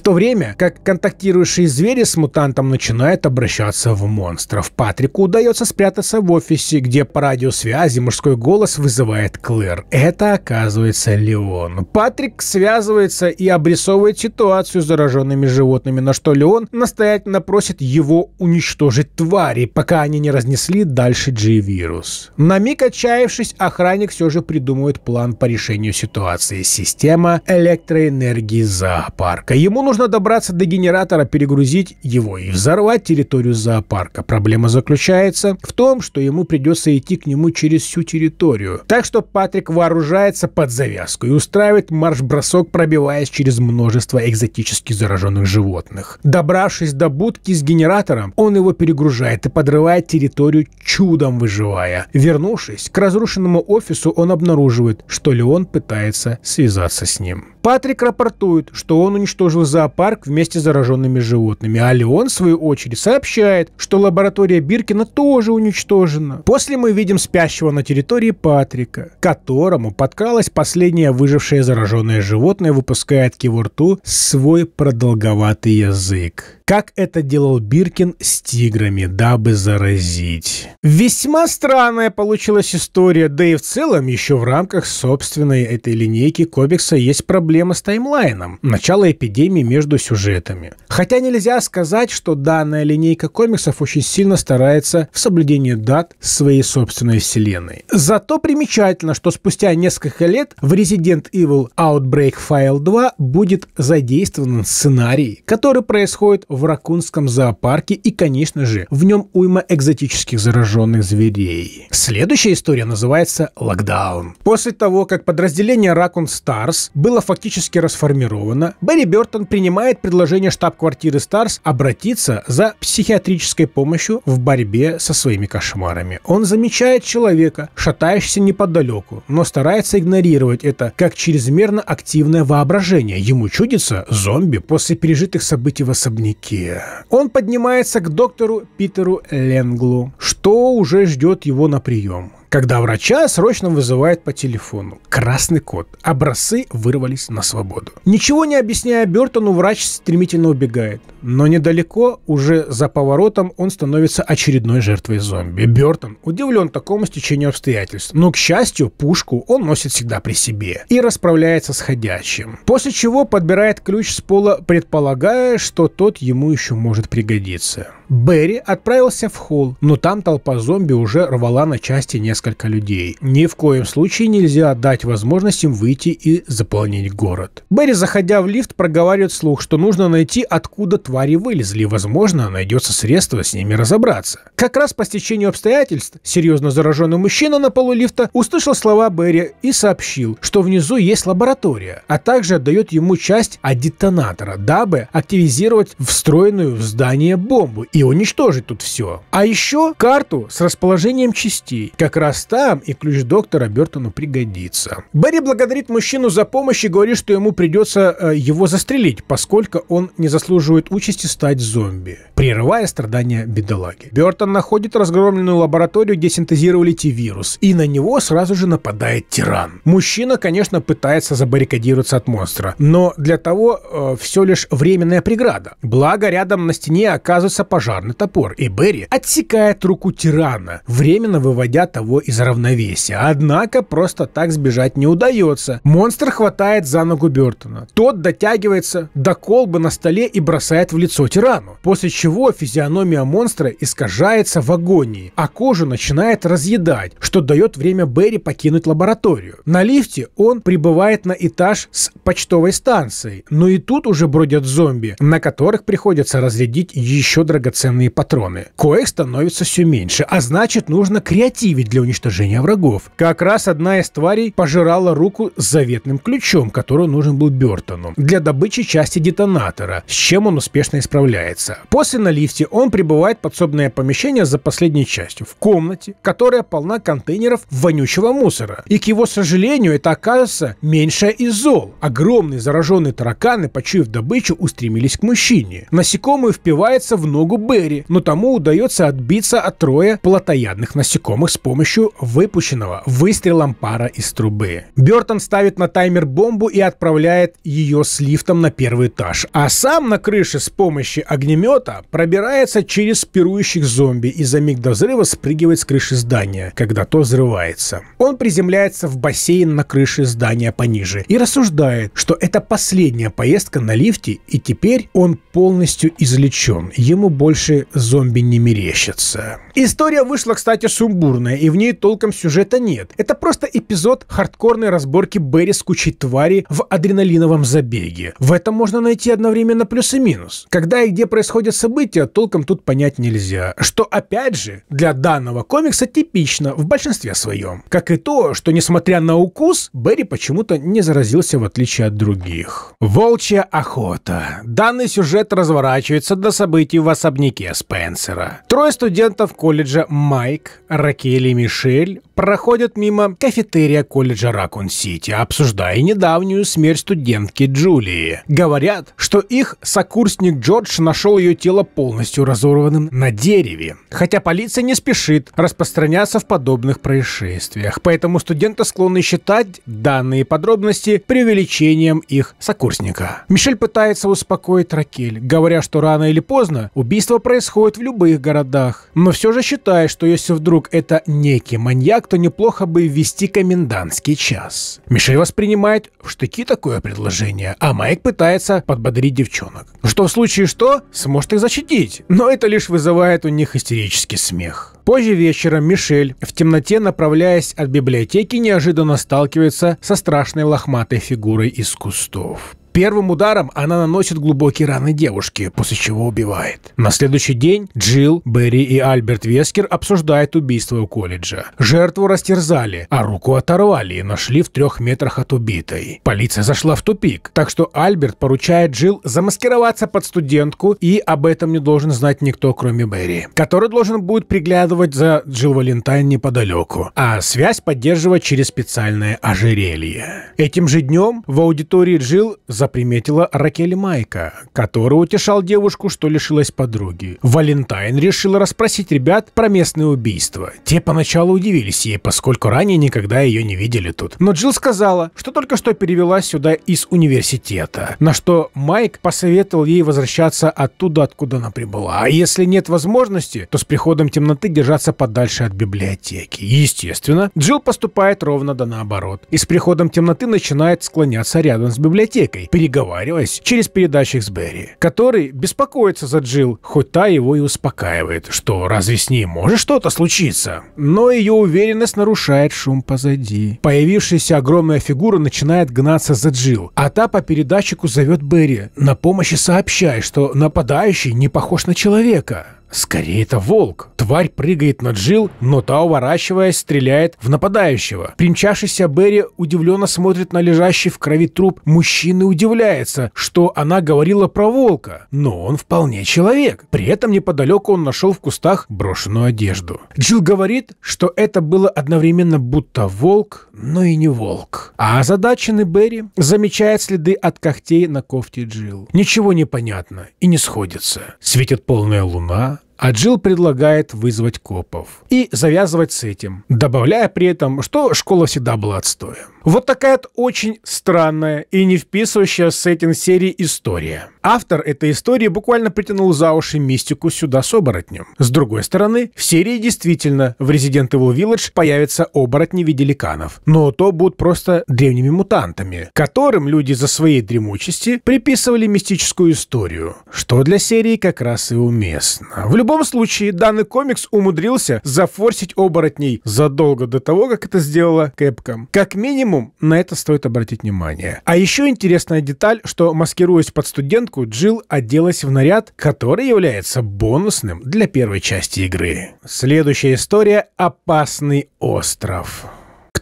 то время, как контактирующие звери с мутантом начинают обращаться в монстров, Патрику удается спрятаться в офисе, где по радиосвязи мужской голос вызывает Клэр. Это оказывается Леон. Патрик связывается и обрисовывает ситуацию с зараженными животными, на что Леон Джонсон настоятельно просит его уничтожить твари, пока они не разнесли дальше G-вирус. На миг отчаявшись, охранник все же придумывает план по решению ситуации. Система электроэнергии зоопарка. Ему нужно добраться до генератора, перегрузить его и взорвать территорию зоопарка. Проблема заключается в том, что ему придется идти к нему через всю территорию. Так что Патрик вооружается под завязку и устраивает марш-бросок, пробиваясь через множество экзотически зараженных животных. Добра добравшись до будки с генератором, он его перегружает и подрывает территорию, чудом выживая. Вернувшись к разрушенному офису, он обнаруживает, что Леон пытается связаться с ним. Патрик рапортует, что он уничтожил зоопарк вместе с зараженными животными, а Леон, в свою очередь, сообщает, что лаборатория Биркина тоже уничтожена. После мы видим спящего на территории Патрика, которому подкралась последнее выжившее зараженное животное, выпуская от его рту свой продолговатый язык. Как это делал Биркин с тиграми, дабы заразить. Весьма странная получилась история, да и в целом еще в рамках собственной этой линейки комикса есть проблемы проблемы с таймлайном, начало эпидемии между сюжетами. Хотя нельзя сказать, что данная линейка комиксов очень сильно старается в соблюдении дат своей собственной вселенной. Зато примечательно, что спустя несколько лет в Resident Evil Outbreak File 2 будет задействован сценарий, который происходит в Ракунском зоопарке и, конечно же, в нем уйма экзотических зараженных зверей. Следующая история называется «Локдаун». После того, как подразделение Raccoon Stars было фактически практически расформирована, Берри Бертон принимает предложение штаб-квартиры Старс обратиться за психиатрической помощью в борьбе со своими кошмарами. Он замечает человека, шатающегося неподалеку, но старается игнорировать это как чрезмерно активное воображение. Ему чудится зомби после пережитых событий в особняке. Он поднимается к доктору Питеру Ленглу, что уже ждет его на прием когда врача срочно вызывают по телефону. Красный код. Образцы вырвались на свободу. Ничего не объясняя Бертону, врач стремительно убегает. Но недалеко, уже за поворотом, он становится очередной жертвой зомби. Бертон удивлен такому стечению обстоятельств, но, к счастью, пушку он носит всегда при себе и расправляется с ходячим. После чего подбирает ключ с пола, предполагая, что тот ему еще может пригодиться. Берри отправился в холл, но там толпа зомби уже рвала на части несколько людей. Ни в коем случае нельзя дать возможность им выйти и заполнить город. Берри, заходя в лифт, проговаривает слух, что нужно найти, откуда твари вылезли, возможно, найдется средство с ними разобраться. Как раз по стечению обстоятельств серьезно зараженный мужчина на полу лифта услышал слова Берри и сообщил, что внизу есть лаборатория, а также отдает ему часть от детонатора, дабы активизировать встроенную в здание бомбу и уничтожить тут все. А еще карту с расположением частей. Как раз там и ключ доктора Бертону пригодится. Барри благодарит мужчину за помощь и говорит, что ему придется э, его застрелить, поскольку он не заслуживает участи стать зомби, прерывая страдания бедолаги. Бертон находит разгромленную лабораторию, где синтезировали Т-вирус, и на него сразу же нападает тиран. Мужчина, конечно, пытается забаррикадироваться от монстра, но для того э, все лишь временная преграда. Благо, рядом на стене оказывается пожар пожарный топор, и Берри отсекает руку тирана, временно выводя того из равновесия. Однако просто так сбежать не удается. Монстр хватает за ногу Бертона. Тот дотягивается до колбы на столе и бросает в лицо тирану, после чего физиономия монстра искажается в агонии, а кожу начинает разъедать, что дает время Берри покинуть лабораторию. На лифте он прибывает на этаж с почтовой станцией, но и тут уже бродят зомби, на которых приходится разрядить еще драгоценные полноценные патроны. Коек становится все меньше, а значит нужно креативить для уничтожения врагов. Как раз одна из тварей пожирала руку с заветным ключом, который нужен был Бертону, для добычи части детонатора, с чем он успешно исправляется. После на лифте он прибывает в подсобное помещение за последней частью, в комнате, которая полна контейнеров вонючего мусора. И, к его сожалению, это оказывается меньшее из зол. Огромные зараженные тараканы, почуяв добычу, устремились к мужчине. Насекомые впиваются в ногу Берри, но тому удается отбиться от троя плотоядных насекомых с помощью выпущенного выстрелом пара из трубы. Бертон ставит на таймер бомбу и отправляет ее с лифтом на первый этаж, а сам на крыше с помощью огнемета пробирается через спирующих зомби и за миг до взрыва спрыгивает с крыши здания, когда то взрывается. Он приземляется в бассейн на крыше здания пониже и рассуждает, что это последняя поездка на лифте и теперь он полностью излечен. Ему больше больше зомби не мерещатся. История вышла, кстати, сумбурная, и в ней толком сюжета нет. Это просто эпизод хардкорной разборки Берри с кучей тварей в адреналиновом забеге. В этом можно найти одновременно плюс и минус. Когда и где происходят события, толком тут понять нельзя. Что, опять же, для данного комикса типично в большинстве своем. Как и то, что, несмотря на укус, Берри почему-то не заразился в отличие от других. Волчья охота. Данный сюжет разворачивается до событий в особняке дневнике Спенсера. Трое студентов колледжа Майк, Ракели, и Мишель проходят мимо кафетерия колледжа Ракун-Сити, обсуждая недавнюю смерть студентки Джулии. Говорят, что их сокурсник Джордж нашел ее тело полностью разорванным на дереве. Хотя полиция не спешит распространяться в подобных происшествиях, поэтому студенты склонны считать данные подробности преувеличением их сокурсника. Мишель пытается успокоить Ракель, говоря, что рано или поздно убийство происходит в любых городах, но все же считает, что если вдруг это некий маньяк, так, то неплохо бы ввести комендантский час. Мишель воспринимает в штыки такое предложение, а Майк пытается подбодрить девчонок. Что в случае что, сможет их защитить, но это лишь вызывает у них истерический смех. Позже вечером Мишель, в темноте направляясь от библиотеки, неожиданно сталкивается со страшной лохматой фигурой из кустов. Первым ударом она наносит глубокие раны девушке, после чего убивает. На следующий день Джилл, Берри и Альберт Вескер обсуждают убийство у колледжа. Жертву растерзали, а руку оторвали и нашли в трех метрах от убитой. Полиция зашла в тупик, так что Альберт поручает Джилл замаскироваться под студентку, и об этом не должен знать никто, кроме Берри, который должен будет приглядывать за Джилл Валентайн неподалеку, а связь поддерживать через специальное ожерелье. Этим же днем в аудитории Джилл за заприметила Ракель Майка, который утешал девушку, что лишилась подруги. Валентайн решил расспросить ребят про местное убийство. Те поначалу удивились ей, поскольку ранее никогда ее не видели тут. Но Джилл сказала, что только что перевелась сюда из университета, на что Майк посоветовал ей возвращаться оттуда, откуда она прибыла. А если нет возможности, то с приходом темноты держаться подальше от библиотеки. Естественно, Джилл поступает ровно да наоборот. И с приходом темноты начинает склоняться рядом с библиотекой, переговариваясь через передачи с Берри, который беспокоится за Джил, хоть та его и успокаивает, что разве с ней может что-то случиться? Но ее уверенность нарушает шум позади. Появившаяся огромная фигура начинает гнаться за Джил, а та по передатчику зовет Берри, на помощь и сообщает, что нападающий не похож на человека. Скорее, это волк. Тварь прыгает на Джил, но та, уворачиваясь, стреляет в нападающего. Примчавшийся Берри удивленно смотрит на лежащий в крови труп мужчины и удивляется, что она говорила про волка, но он вполне человек. При этом неподалеку он нашел в кустах брошенную одежду. Джил говорит, что это было одновременно будто волк, но и не волк. А озадаченный Берри замечает следы от когтей на кофте Джил. Ничего не понятно и не сходится. Светит полная луна, а Джилл предлагает вызвать копов и завязывать с этим, добавляя при этом, что школа всегда была отстоем. Вот такая вот очень странная и не вписывающая в сеттинг серии история. Автор этой истории буквально притянул за уши мистику сюда с оборотнем. С другой стороны, в серии действительно в Resident Evil Village появятся оборотни в виде ликанов, но то будут просто древними мутантами, которым люди за своей дремучести приписывали мистическую историю, что для серии как раз и уместно. В любом случае, данный комикс умудрился зафорсить оборотней задолго до того, как это сделала Кэпком. Как минимум, на это стоит обратить внимание. А еще интересная деталь, что, маскируясь под студентку, Джилл оделась в наряд, который является бонусным для первой части игры. Следующая история «Опасный остров»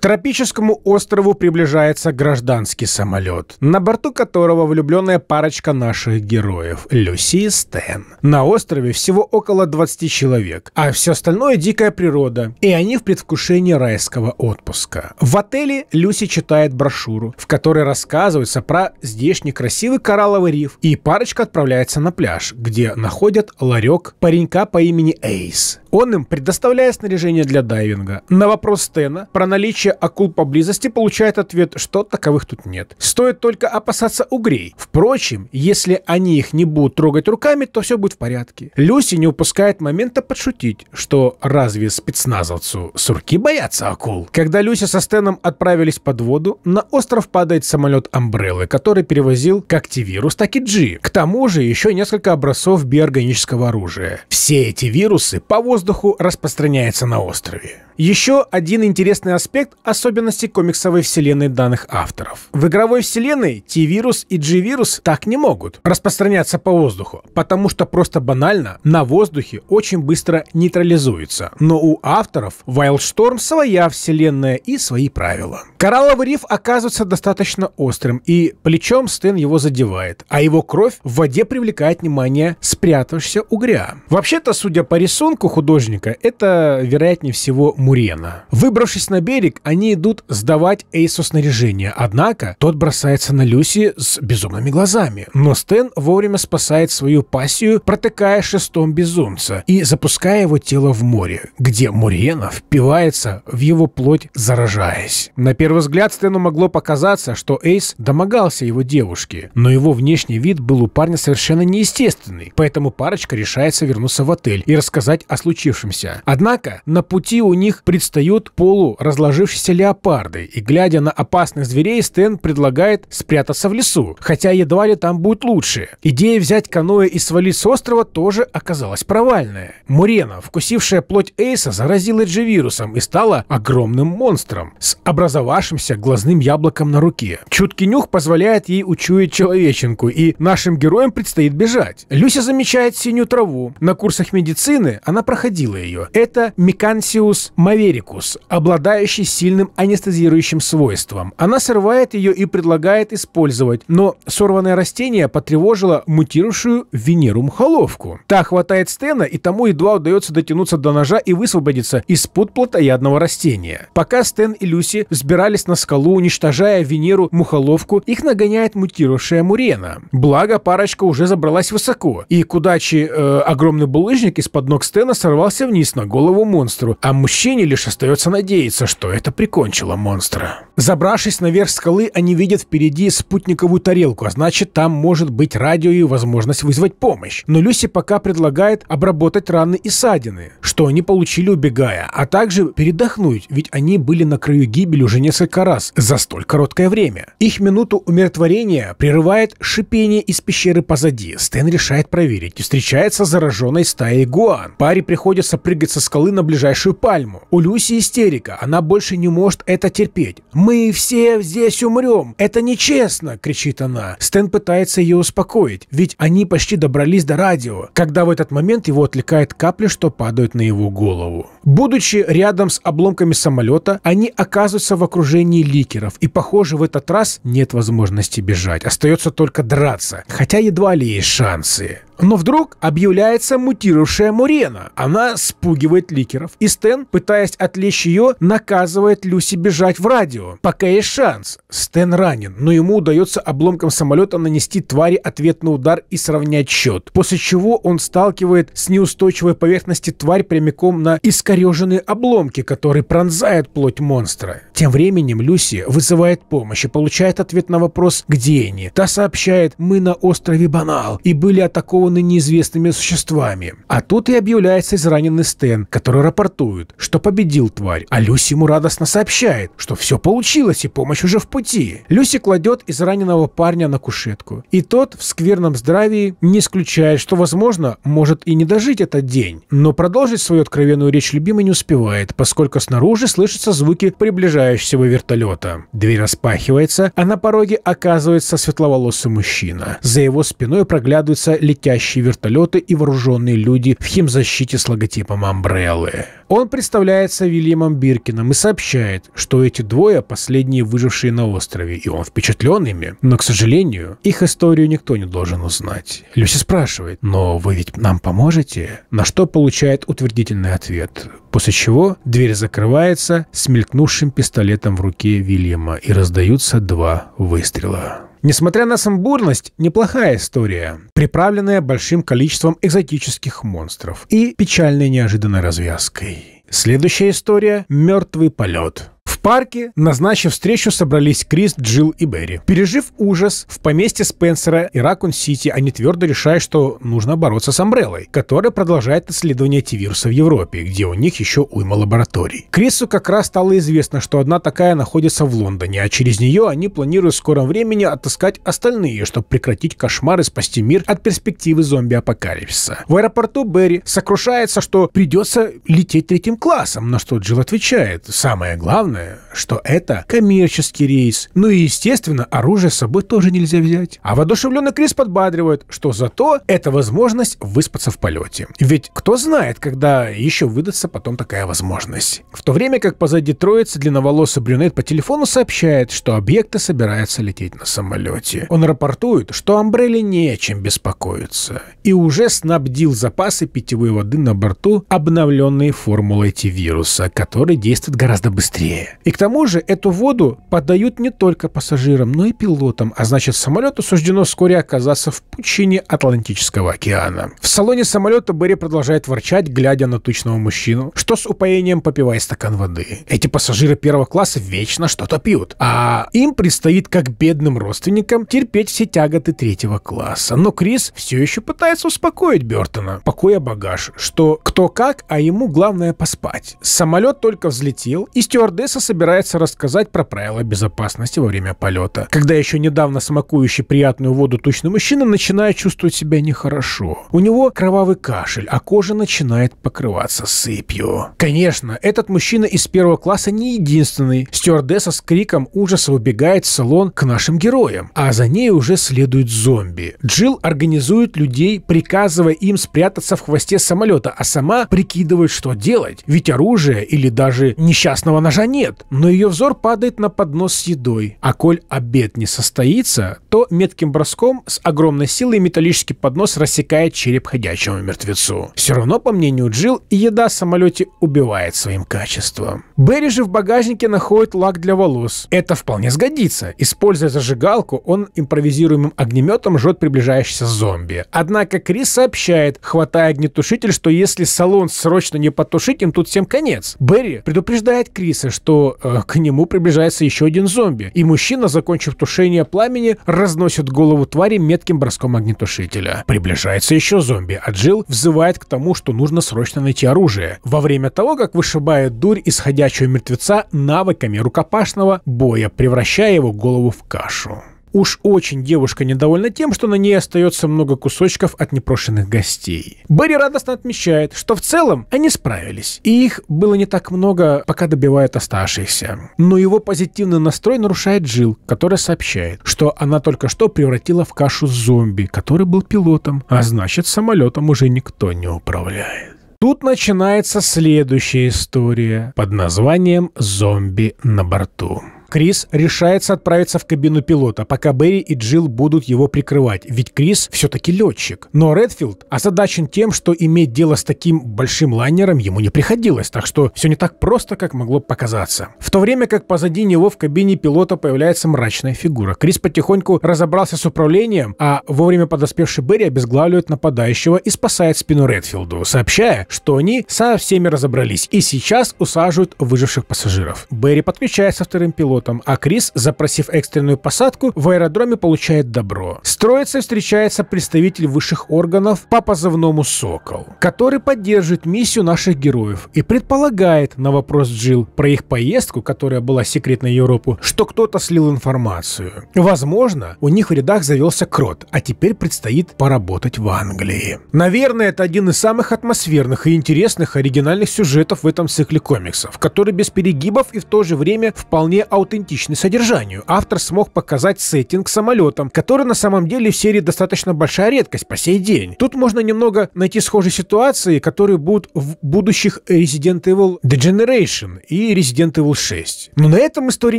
тропическому острову приближается гражданский самолет, на борту которого влюбленная парочка наших героев – Люси и Стэн. На острове всего около 20 человек, а все остальное – дикая природа, и они в предвкушении райского отпуска. В отеле Люси читает брошюру, в которой рассказывается про здешний красивый коралловый риф, и парочка отправляется на пляж, где находят ларек паренька по имени Эйс. Он им предоставляет снаряжение для дайвинга. На вопрос Стэна про наличие акул поблизости, получает ответ, что таковых тут нет. Стоит только опасаться угрей. Впрочем, если они их не будут трогать руками, то все будет в порядке. Люси не упускает момента подшутить, что разве спецназовцу сурки боятся акул? Когда Люси со Стеном отправились под воду, на остров падает самолет Амбреллы, который перевозил как Т-вирус, так и G. К тому же еще несколько образцов биорганического оружия. Все эти вирусы по воздуху распространяются на острове. Еще один интересный аспект – особенности комиксовой вселенной данных авторов. В игровой вселенной T-вирус и G-вирус так не могут распространяться по воздуху, потому что просто банально на воздухе очень быстро нейтрализуется. Но у авторов Wildstorm своя вселенная и свои правила. Коралловый риф оказывается достаточно острым, и плечом Стэн его задевает, а его кровь в воде привлекает внимание спрятавшегося угря. Вообще-то, судя по рисунку художника, это, вероятнее всего, мужчина Мурена. Выбравшись на берег, они идут сдавать Эйсу снаряжение, однако тот бросается на Люси с безумными глазами. Но Стэн вовремя спасает свою пассию, протыкая шестом безумца и запуская его тело в море, где Мурена впивается в его плоть, заражаясь. На первый взгляд Стэну могло показаться, что Эйс домогался его девушки, но его внешний вид был у парня совершенно неестественный, поэтому парочка решается вернуться в отель и рассказать о случившемся. Однако на пути у них них предстают полуразложившиеся леопарды, и глядя на опасных зверей, Стэн предлагает спрятаться в лесу, хотя едва ли там будет лучше. Идея взять каноэ и свалить с острова тоже оказалась провальная. Мурена, вкусившая плоть Эйса, заразила G-вирусом и стала огромным монстром с образовавшимся глазным яблоком на руке. Чуткий нюх позволяет ей учуять человеченку, и нашим героям предстоит бежать. Люся замечает синюю траву. На курсах медицины она проходила ее. Это Микансиус Маверикус, обладающий сильным анестезирующим свойством. Она срывает ее и предлагает использовать, но сорванное растение потревожило мутирующую Венеру Мухоловку. Та хватает Стена, и тому едва удается дотянуться до ножа и высвободиться из-под плотоядного растения. Пока Стэн и Люси взбирались на скалу, уничтожая Венеру мухоловку, их нагоняет мутирующая Мурена. Благо, парочка уже забралась высоко, и кудачи э, огромный булыжник из-под ног Стена сорвался вниз на голову монстру, а мужчина Мужчине лишь остается надеяться, что это прикончило монстра. Забравшись наверх скалы, они видят впереди спутниковую тарелку, а значит там может быть радио и возможность вызвать помощь. Но Люси пока предлагает обработать раны и ссадины, что они получили убегая, а также передохнуть, ведь они были на краю гибели уже несколько раз за столь короткое время. Их минуту умиротворения прерывает шипение из пещеры позади. Стэн решает проверить и встречается с зараженной стаей гуан. Паре приходится прыгать со скалы на ближайшую пальму. У Люси истерика, она больше не может это терпеть. «Мы все здесь умрем! Это нечестно!» – кричит она. Стэн пытается ее успокоить, ведь они почти добрались до радио, когда в этот момент его отвлекает капля, что падает на его голову. Будучи рядом с обломками самолета, они оказываются в окружении ликеров, и, похоже, в этот раз нет возможности бежать. Остается только драться, хотя едва ли есть шансы. Но вдруг объявляется мутировавшая Мурена. Она спугивает ликеров, и Стэн, пытаясь отвлечь ее, наказывает Люси бежать в радио. Пока есть шанс. Стэн ранен, но ему удается обломком самолета нанести твари ответный удар и сравнять счет. После чего он сталкивает с неустойчивой поверхности тварь прямиком на искореженные обломки, которые пронзают плоть монстра. Тем временем Люси вызывает помощь и получает ответ на вопрос «Где они?». Та сообщает «Мы на острове Банал и были атакованы неизвестными существами». А тут и объявляется израненный Стэн, который рапортует, что победил тварь, а Люси ему радостно сообщает, что все получилось и помощь уже в пути. Люси кладет израненного парня на кушетку, и тот в скверном здравии не исключает, что, возможно, может и не дожить этот день, но продолжить свою откровенную речь любимый не успевает, поскольку снаружи слышатся звуки приближающихся приземляющегося вертолета. Дверь распахивается, а на пороге оказывается светловолосый мужчина. За его спиной проглядываются летящие вертолеты и вооруженные люди в химзащите с логотипом «Амбреллы». Он представляется Вильямом Биркином и сообщает, что эти двое – последние выжившие на острове, и он впечатлен ими. Но, к сожалению, их историю никто не должен узнать. Люси спрашивает, но вы ведь нам поможете? На что получает утвердительный ответ. После чего дверь закрывается с мелькнувшим пистолетом в руке Вильяма и раздаются два выстрела. Несмотря на самбурность, неплохая история, приправленная большим количеством экзотических монстров и печальной неожиданной развязкой. Следующая история – «Мертвый полет» парке, назначив встречу, собрались Крис, Джилл и Берри. Пережив ужас, в поместье Спенсера и Ракун-Сити они твердо решают, что нужно бороться с Амбреллой, которая продолжает исследование Т-вируса в Европе, где у них еще уйма лабораторий. Крису как раз стало известно, что одна такая находится в Лондоне, а через нее они планируют в скором времени отыскать остальные, чтобы прекратить кошмар и спасти мир от перспективы зомби-апокалипсиса. В аэропорту Берри сокрушается, что придется лететь третьим классом, на что Джилл отвечает. Самое главное, что это коммерческий рейс. Ну и, естественно, оружие с собой тоже нельзя взять. А воодушевленный Крис подбадривает, что зато это возможность выспаться в полете. Ведь кто знает, когда еще выдастся потом такая возможность. В то время как позади троицы длинноволосый брюнет по телефону сообщает, что объекты собираются лететь на самолете. Он рапортует, что Амбрелле нечем беспокоиться. И уже снабдил запасы питьевой воды на борту, обновленные формулой Т-вируса, который действует гораздо быстрее. И к тому же эту воду подают не только пассажирам, но и пилотам, а значит самолету суждено вскоре оказаться в пучине Атлантического океана. В салоне самолета Берри продолжает ворчать, глядя на тучного мужчину, что с упоением попивая стакан воды. Эти пассажиры первого класса вечно что-то пьют, а им предстоит, как бедным родственникам, терпеть все тяготы третьего класса. Но Крис все еще пытается успокоить Бертона, покоя багаж, что кто как, а ему главное поспать. Самолет только взлетел, и стюардесса собирается рассказать про правила безопасности во время полета. Когда еще недавно смакующий приятную воду тучный мужчина начинает чувствовать себя нехорошо. У него кровавый кашель, а кожа начинает покрываться сыпью. Конечно, этот мужчина из первого класса не единственный. Стюардесса с криком ужаса выбегает в салон к нашим героям, а за ней уже следует зомби. Джилл организует людей, приказывая им спрятаться в хвосте самолета, а сама прикидывает, что делать, ведь оружия или даже несчастного ножа нет но ее взор падает на поднос с едой. А коль обед не состоится, то метким броском с огромной силой металлический поднос рассекает череп ходячему мертвецу. Все равно, по мнению Джилл, еда в самолете убивает своим качеством. Берри же в багажнике находит лак для волос. Это вполне сгодится. Используя зажигалку, он импровизируемым огнеметом жжет приближающийся зомби. Однако Крис сообщает, хватая огнетушитель, что если салон срочно не потушить, им тут всем конец. Берри предупреждает Криса, что э, к нему приближается еще один зомби, и мужчина, закончив тушение пламени, разносит голову твари метким броском огнетушителя. Приближается еще зомби, а Джилл взывает к тому, что нужно срочно найти оружие. Во время того, как вышибает дурь исходящего мертвеца навыками рукопашного боя, превращая его голову в кашу. Уж очень девушка недовольна тем, что на ней остается много кусочков от непрошенных гостей. Барри радостно отмечает, что в целом они справились, и их было не так много, пока добивают оставшихся. Но его позитивный настрой нарушает Джил, которая сообщает, что она только что превратила в кашу зомби, который был пилотом, а значит самолетом уже никто не управляет. Тут начинается следующая история под названием «Зомби на борту». Крис решается отправиться в кабину пилота, пока Берри и Джилл будут его прикрывать, ведь Крис все-таки летчик. Но Редфилд озадачен тем, что иметь дело с таким большим лайнером ему не приходилось, так что все не так просто, как могло показаться. В то время как позади него в кабине пилота появляется мрачная фигура. Крис потихоньку разобрался с управлением, а вовремя подоспевший Берри обезглавливает нападающего и спасает спину Редфилду, сообщая, что они со всеми разобрались и сейчас усаживают выживших пассажиров. Берри подключается вторым пилотом самолетом, а Крис, запросив экстренную посадку, в аэродроме получает добро. С троицей встречается представитель высших органов по позывному «Сокол», который поддерживает миссию наших героев и предполагает на вопрос Джилл про их поездку, которая была секретной Европу, что кто-то слил информацию. Возможно, у них в рядах завелся крот, а теперь предстоит поработать в Англии. Наверное, это один из самых атмосферных и интересных оригинальных сюжетов в этом цикле комиксов, который без перегибов и в то же время вполне аутентичный аутентичны содержанию. Автор смог показать сеттинг самолетом, который на самом деле в серии достаточно большая редкость по сей день. Тут можно немного найти схожие ситуации, которые будут в будущих Resident Evil The Generation и Resident Evil 6. Но на этом история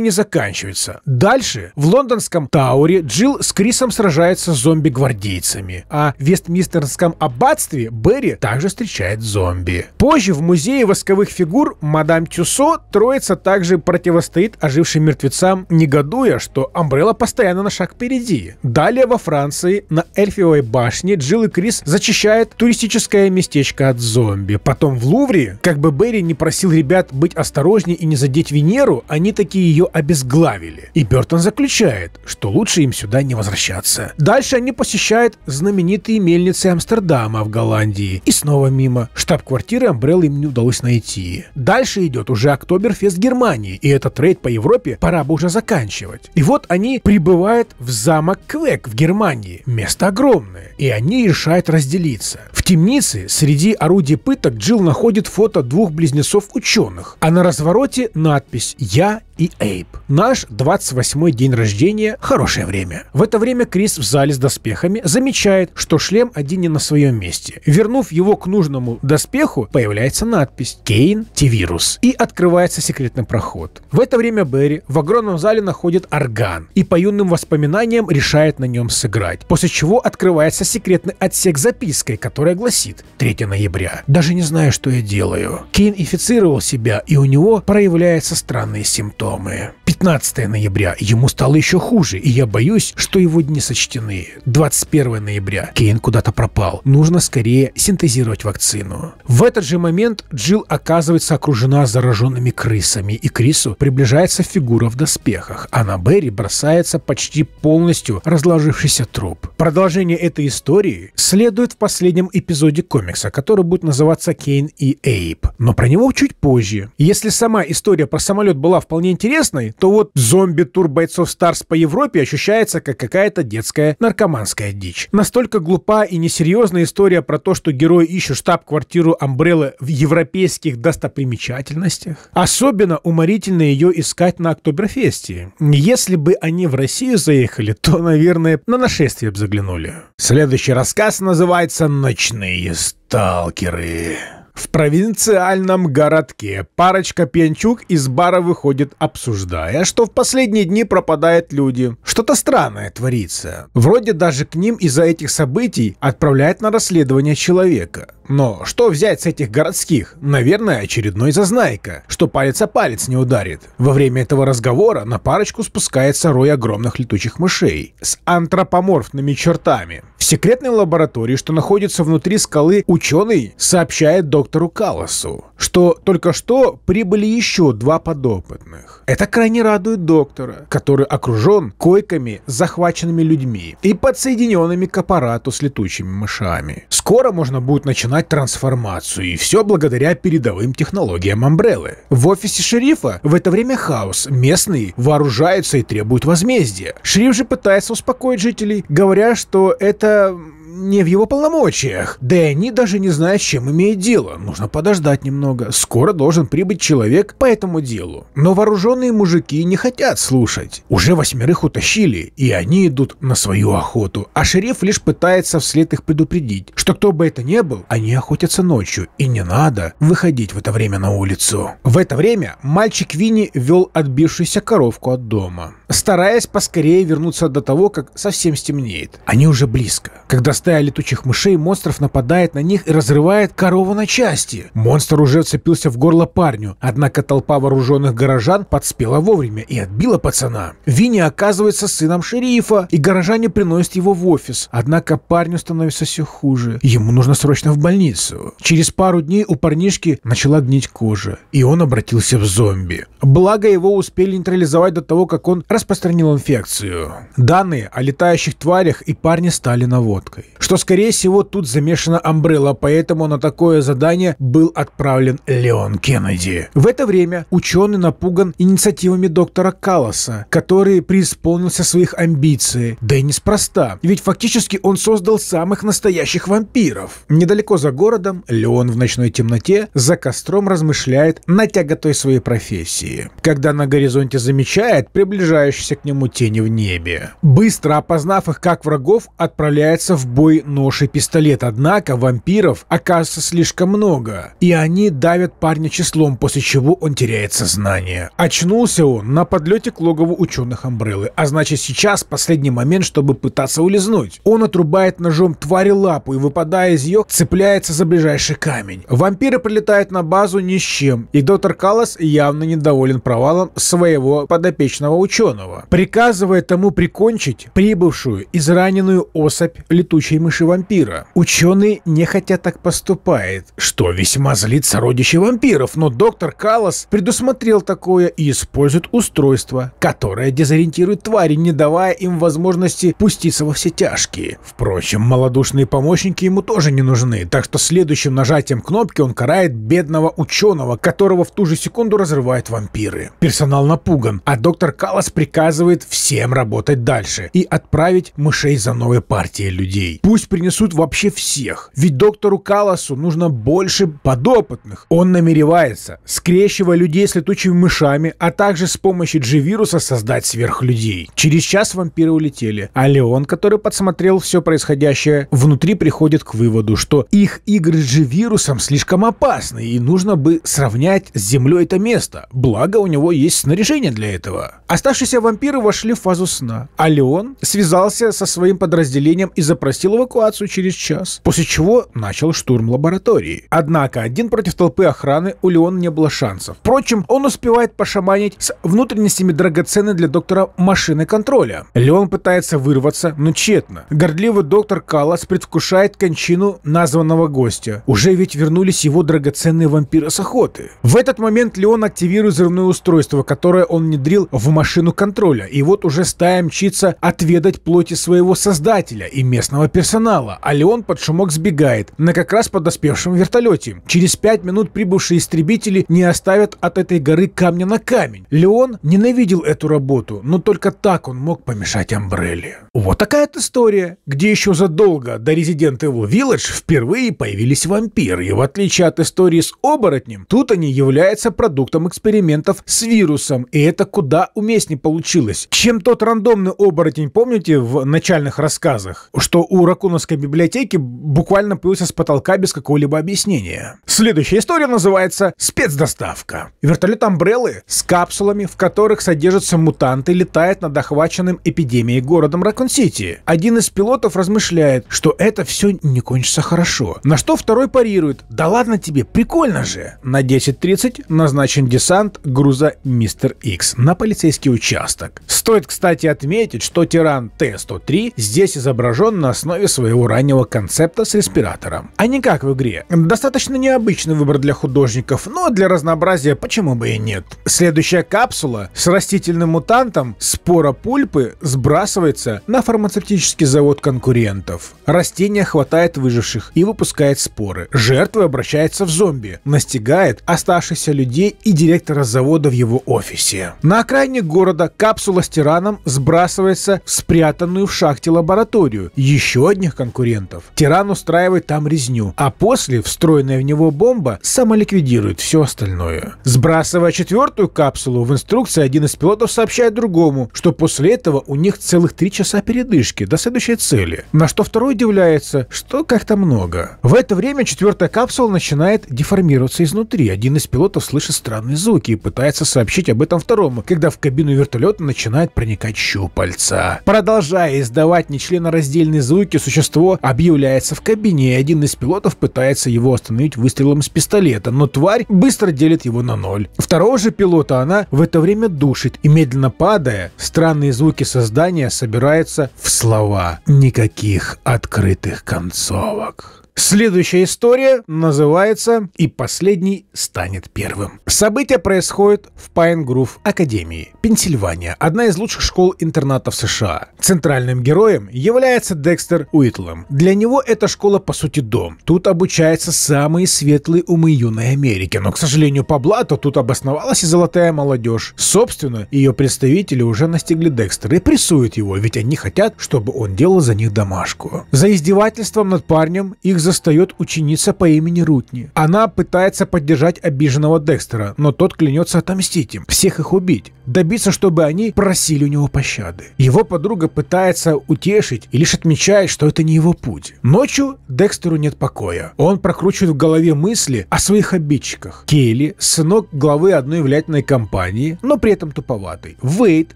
не заканчивается. Дальше в лондонском Тауре Джилл с Крисом сражается с зомби-гвардейцами, а в Вестминстерском аббатстве Берри также встречает зомби. Позже в музее восковых фигур мадам Тюсо троица также противостоит ожившим мертвецам, негодуя, что Амбрелла постоянно на шаг впереди. Далее во Франции на Эльфиовой башне Джилл и Крис зачищают туристическое местечко от зомби. Потом в Лувре, как бы Берри не просил ребят быть осторожнее и не задеть Венеру, они такие ее обезглавили. И Бертон заключает, что лучше им сюда не возвращаться. Дальше они посещают знаменитые мельницы Амстердама в Голландии. И снова мимо. Штаб-квартиры Амбреллы им не удалось найти. Дальше идет уже Октоберфест Германии, и этот рейд по Европе Европе, пора бы уже заканчивать. И вот они прибывают в замок Квек в Германии. Место огромное. И они решают разделиться. В темнице среди орудий пыток Джилл находит фото двух близнецов-ученых. А на развороте надпись «Я и Эйп. Наш 28-й день рождения – хорошее время. В это время Крис в зале с доспехами замечает, что шлем один не на своем месте. Вернув его к нужному доспеху, появляется надпись «Кейн Тивирус» и открывается секретный проход. В это время Берри в огромном зале находит орган и по юным воспоминаниям решает на нем сыграть, после чего открывается секретный отсек запиской, которая гласит 3 ноября. Даже не знаю, что я делаю. Кейн инфицировал себя, и у него проявляются странные симптомы симптомы. 15 ноября ему стало еще хуже, и я боюсь, что его дни сочтены. 21 ноября Кейн куда-то пропал. Нужно скорее синтезировать вакцину. В этот же момент Джилл оказывается окружена зараженными крысами, и Крису приближается фигура в доспехах, а на Берри бросается почти полностью разложившийся труп. Продолжение этой истории следует в последнем эпизоде комикса, который будет называться «Кейн и Эйп». Но про него чуть позже. Если сама история про самолет была вполне интересной, то вот зомби-тур бойцов Старс по Европе ощущается как какая-то детская наркоманская дичь. Настолько глупа и несерьезная история про то, что герои ищут штаб-квартиру Амбреллы в европейских достопримечательностях. Особенно уморительно ее искать на Октоберфесте. Если бы они в Россию заехали, то, наверное, на нашествие бы заглянули. Следующий рассказ называется «Ночные сталкеры». В провинциальном городке парочка пьянчук из бара выходит, обсуждая, что в последние дни пропадают люди. Что-то странное творится. Вроде даже к ним из-за этих событий отправляют на расследование человека. Но что взять с этих городских? Наверное, очередной зазнайка, что палец о палец не ударит. Во время этого разговора на парочку спускается рой огромных летучих мышей с антропоморфными чертами. В секретной лаборатории, что находится внутри скалы, ученый сообщает доктору Калласу, что только что прибыли еще два подопытных. Это крайне радует доктора, который окружен койками, захваченными людьми и подсоединенными к аппарату с летучими мышами. Скоро можно будет начинать начинать трансформацию, и все благодаря передовым технологиям Амбреллы. В офисе шерифа в это время хаос, местные вооружаются и требуют возмездия. Шериф же пытается успокоить жителей, говоря, что это не в его полномочиях. Да и они даже не знают, с чем имеет дело. Нужно подождать немного. Скоро должен прибыть человек по этому делу. Но вооруженные мужики не хотят слушать. Уже восьмерых утащили, и они идут на свою охоту. А шериф лишь пытается вслед их предупредить, что кто бы это ни был, они охотятся ночью, и не надо выходить в это время на улицу. В это время мальчик Винни вел отбившуюся коровку от дома стараясь поскорее вернуться до того, как совсем стемнеет. Они уже близко. Когда стая летучих мышей, монстров нападает на них и разрывает корову на части. Монстр уже вцепился в горло парню, однако толпа вооруженных горожан подспела вовремя и отбила пацана. Винни оказывается сыном шерифа, и горожане приносят его в офис. Однако парню становится все хуже. Ему нужно срочно в больницу. Через пару дней у парнишки начала гнить кожа, и он обратился в зомби. Благо его успели нейтрализовать до того, как он распространился распространил инфекцию. Данные о летающих тварях и парни стали наводкой. Что, скорее всего, тут замешана Амбрелла, поэтому на такое задание был отправлен Леон Кеннеди. В это время ученый напуган инициативами доктора Калласа, который преисполнился своих амбиций. Да и неспроста, ведь фактически он создал самых настоящих вампиров. Недалеко за городом Леон в ночной темноте за костром размышляет на тяготой своей профессии. Когда на горизонте замечает, приближается приближающиеся к нему тени в небе. Быстро опознав их как врагов, отправляется в бой нож и пистолет. Однако вампиров оказывается слишком много, и они давят парня числом, после чего он теряет сознание. Очнулся он на подлете к логову ученых Амбреллы, а значит сейчас последний момент, чтобы пытаться улизнуть. Он отрубает ножом твари лапу и, выпадая из ее, цепляется за ближайший камень. Вампиры прилетают на базу ни с чем, и доктор Калас явно недоволен провалом своего подопечного ученого ученого, приказывая тому прикончить прибывшую израненную особь летучей мыши вампира. Ученый нехотя так поступает, что весьма злит сородичей вампиров, но доктор Калас предусмотрел такое и использует устройство, которое дезориентирует твари, не давая им возможности пуститься во все тяжкие. Впрочем, малодушные помощники ему тоже не нужны, так что следующим нажатием кнопки он карает бедного ученого, которого в ту же секунду разрывают вампиры. Персонал напуган, а доктор Калас при приказывает всем работать дальше и отправить мышей за новой партией людей. Пусть принесут вообще всех, ведь доктору Каласу нужно больше подопытных. Он намеревается, скрещивая людей с летучими мышами, а также с помощью G-вируса создать сверхлюдей. Через час вампиры улетели, а Леон, который подсмотрел все происходящее, внутри приходит к выводу, что их игры с G-вирусом слишком опасны и нужно бы сравнять с землей это место, благо у него есть снаряжение для этого. Оставшиеся вампиры вошли в фазу сна, а Леон связался со своим подразделением и запросил эвакуацию через час, после чего начал штурм лаборатории. Однако один против толпы охраны у Леона не было шансов. Впрочем, он успевает пошаманить с внутренностями драгоценной для доктора машины контроля. Леон пытается вырваться, но тщетно. Гордливый доктор Калас предвкушает кончину названного гостя. Уже ведь вернулись его драгоценные вампиры с охоты. В этот момент Леон активирует взрывное устройство, которое он внедрил в машину машину контроля, и вот уже стая мчится отведать плоти своего создателя и местного персонала, а Леон под шумок сбегает на как раз подоспевшем вертолете. Через пять минут прибывшие истребители не оставят от этой горы камня на камень. Леон ненавидел эту работу, но только так он мог помешать Амбрелле. Вот такая-то история, где еще задолго до Resident Evil Village впервые появились вампиры, и в отличие от истории с оборотнем, тут они являются продуктом экспериментов с вирусом, и это куда уместнее уместнее получилось, чем тот рандомный оборотень, помните, в начальных рассказах, что у Ракуновской библиотеки буквально появился с потолка без какого-либо объяснения. Следующая история называется «Спецдоставка». Вертолет Амбреллы с капсулами, в которых содержатся мутанты, летает над охваченным эпидемией городом Ракун-Сити. Один из пилотов размышляет, что это все не кончится хорошо. На что второй парирует «Да ладно тебе, прикольно же!» На 10.30 назначен десант груза «Мистер Икс» на полицейский полицейский участок. Стоит, кстати, отметить, что тиран Т-103 здесь изображен на основе своего раннего концепта с респиратором, а не как в игре. Достаточно необычный выбор для художников, но для разнообразия почему бы и нет. Следующая капсула с растительным мутантом спора пульпы сбрасывается на фармацевтический завод конкурентов. Растение хватает выживших и выпускает споры. Жертва обращается в зомби, настигает оставшихся людей и директора завода в его офисе. На окраине города капсула с тираном сбрасывается в спрятанную в шахте лабораторию еще одних конкурентов. Тиран устраивает там резню, а после встроенная в него бомба самоликвидирует все остальное. Сбрасывая четвертую капсулу, в инструкции один из пилотов сообщает другому, что после этого у них целых три часа передышки до следующей цели, на что второй удивляется, что как-то много. В это время четвертая капсула начинает деформироваться изнутри. Один из пилотов слышит странные звуки и пытается сообщить об этом второму, когда в кабине кабину вертолета начинают проникать щупальца. Продолжая издавать нечленораздельные звуки, существо объявляется в кабине, и один из пилотов пытается его остановить выстрелом из пистолета, но тварь быстро делит его на ноль. Второго же пилота она в это время душит, и медленно падая, странные звуки создания собираются в слова. Никаких открытых концовок. Следующая история называется «И последний станет первым». События происходят в Пайн Грув Академии, Пенсильвания, одна из лучших школ-интернатов США. Центральным героем является Декстер Уитлом. Для него эта школа по сути дом. Тут обучаются самые светлые умы юной Америки, но, к сожалению, по блату тут обосновалась и золотая молодежь. Собственно, ее представители уже настигли Декстера и прессуют его, ведь они хотят, чтобы он делал за них домашку. За издевательством над парнем их застает ученица по имени Рутни. Она пытается поддержать обиженного Декстера, но тот клянется отомстить им, всех их убить, добиться, чтобы они просили у него пощады. Его подруга пытается утешить и лишь отмечает, что это не его путь. Ночью Декстеру нет покоя. Он прокручивает в голове мысли о своих обидчиках. Келли, сынок главы одной влиятельной компании, но при этом туповатый. Вейд,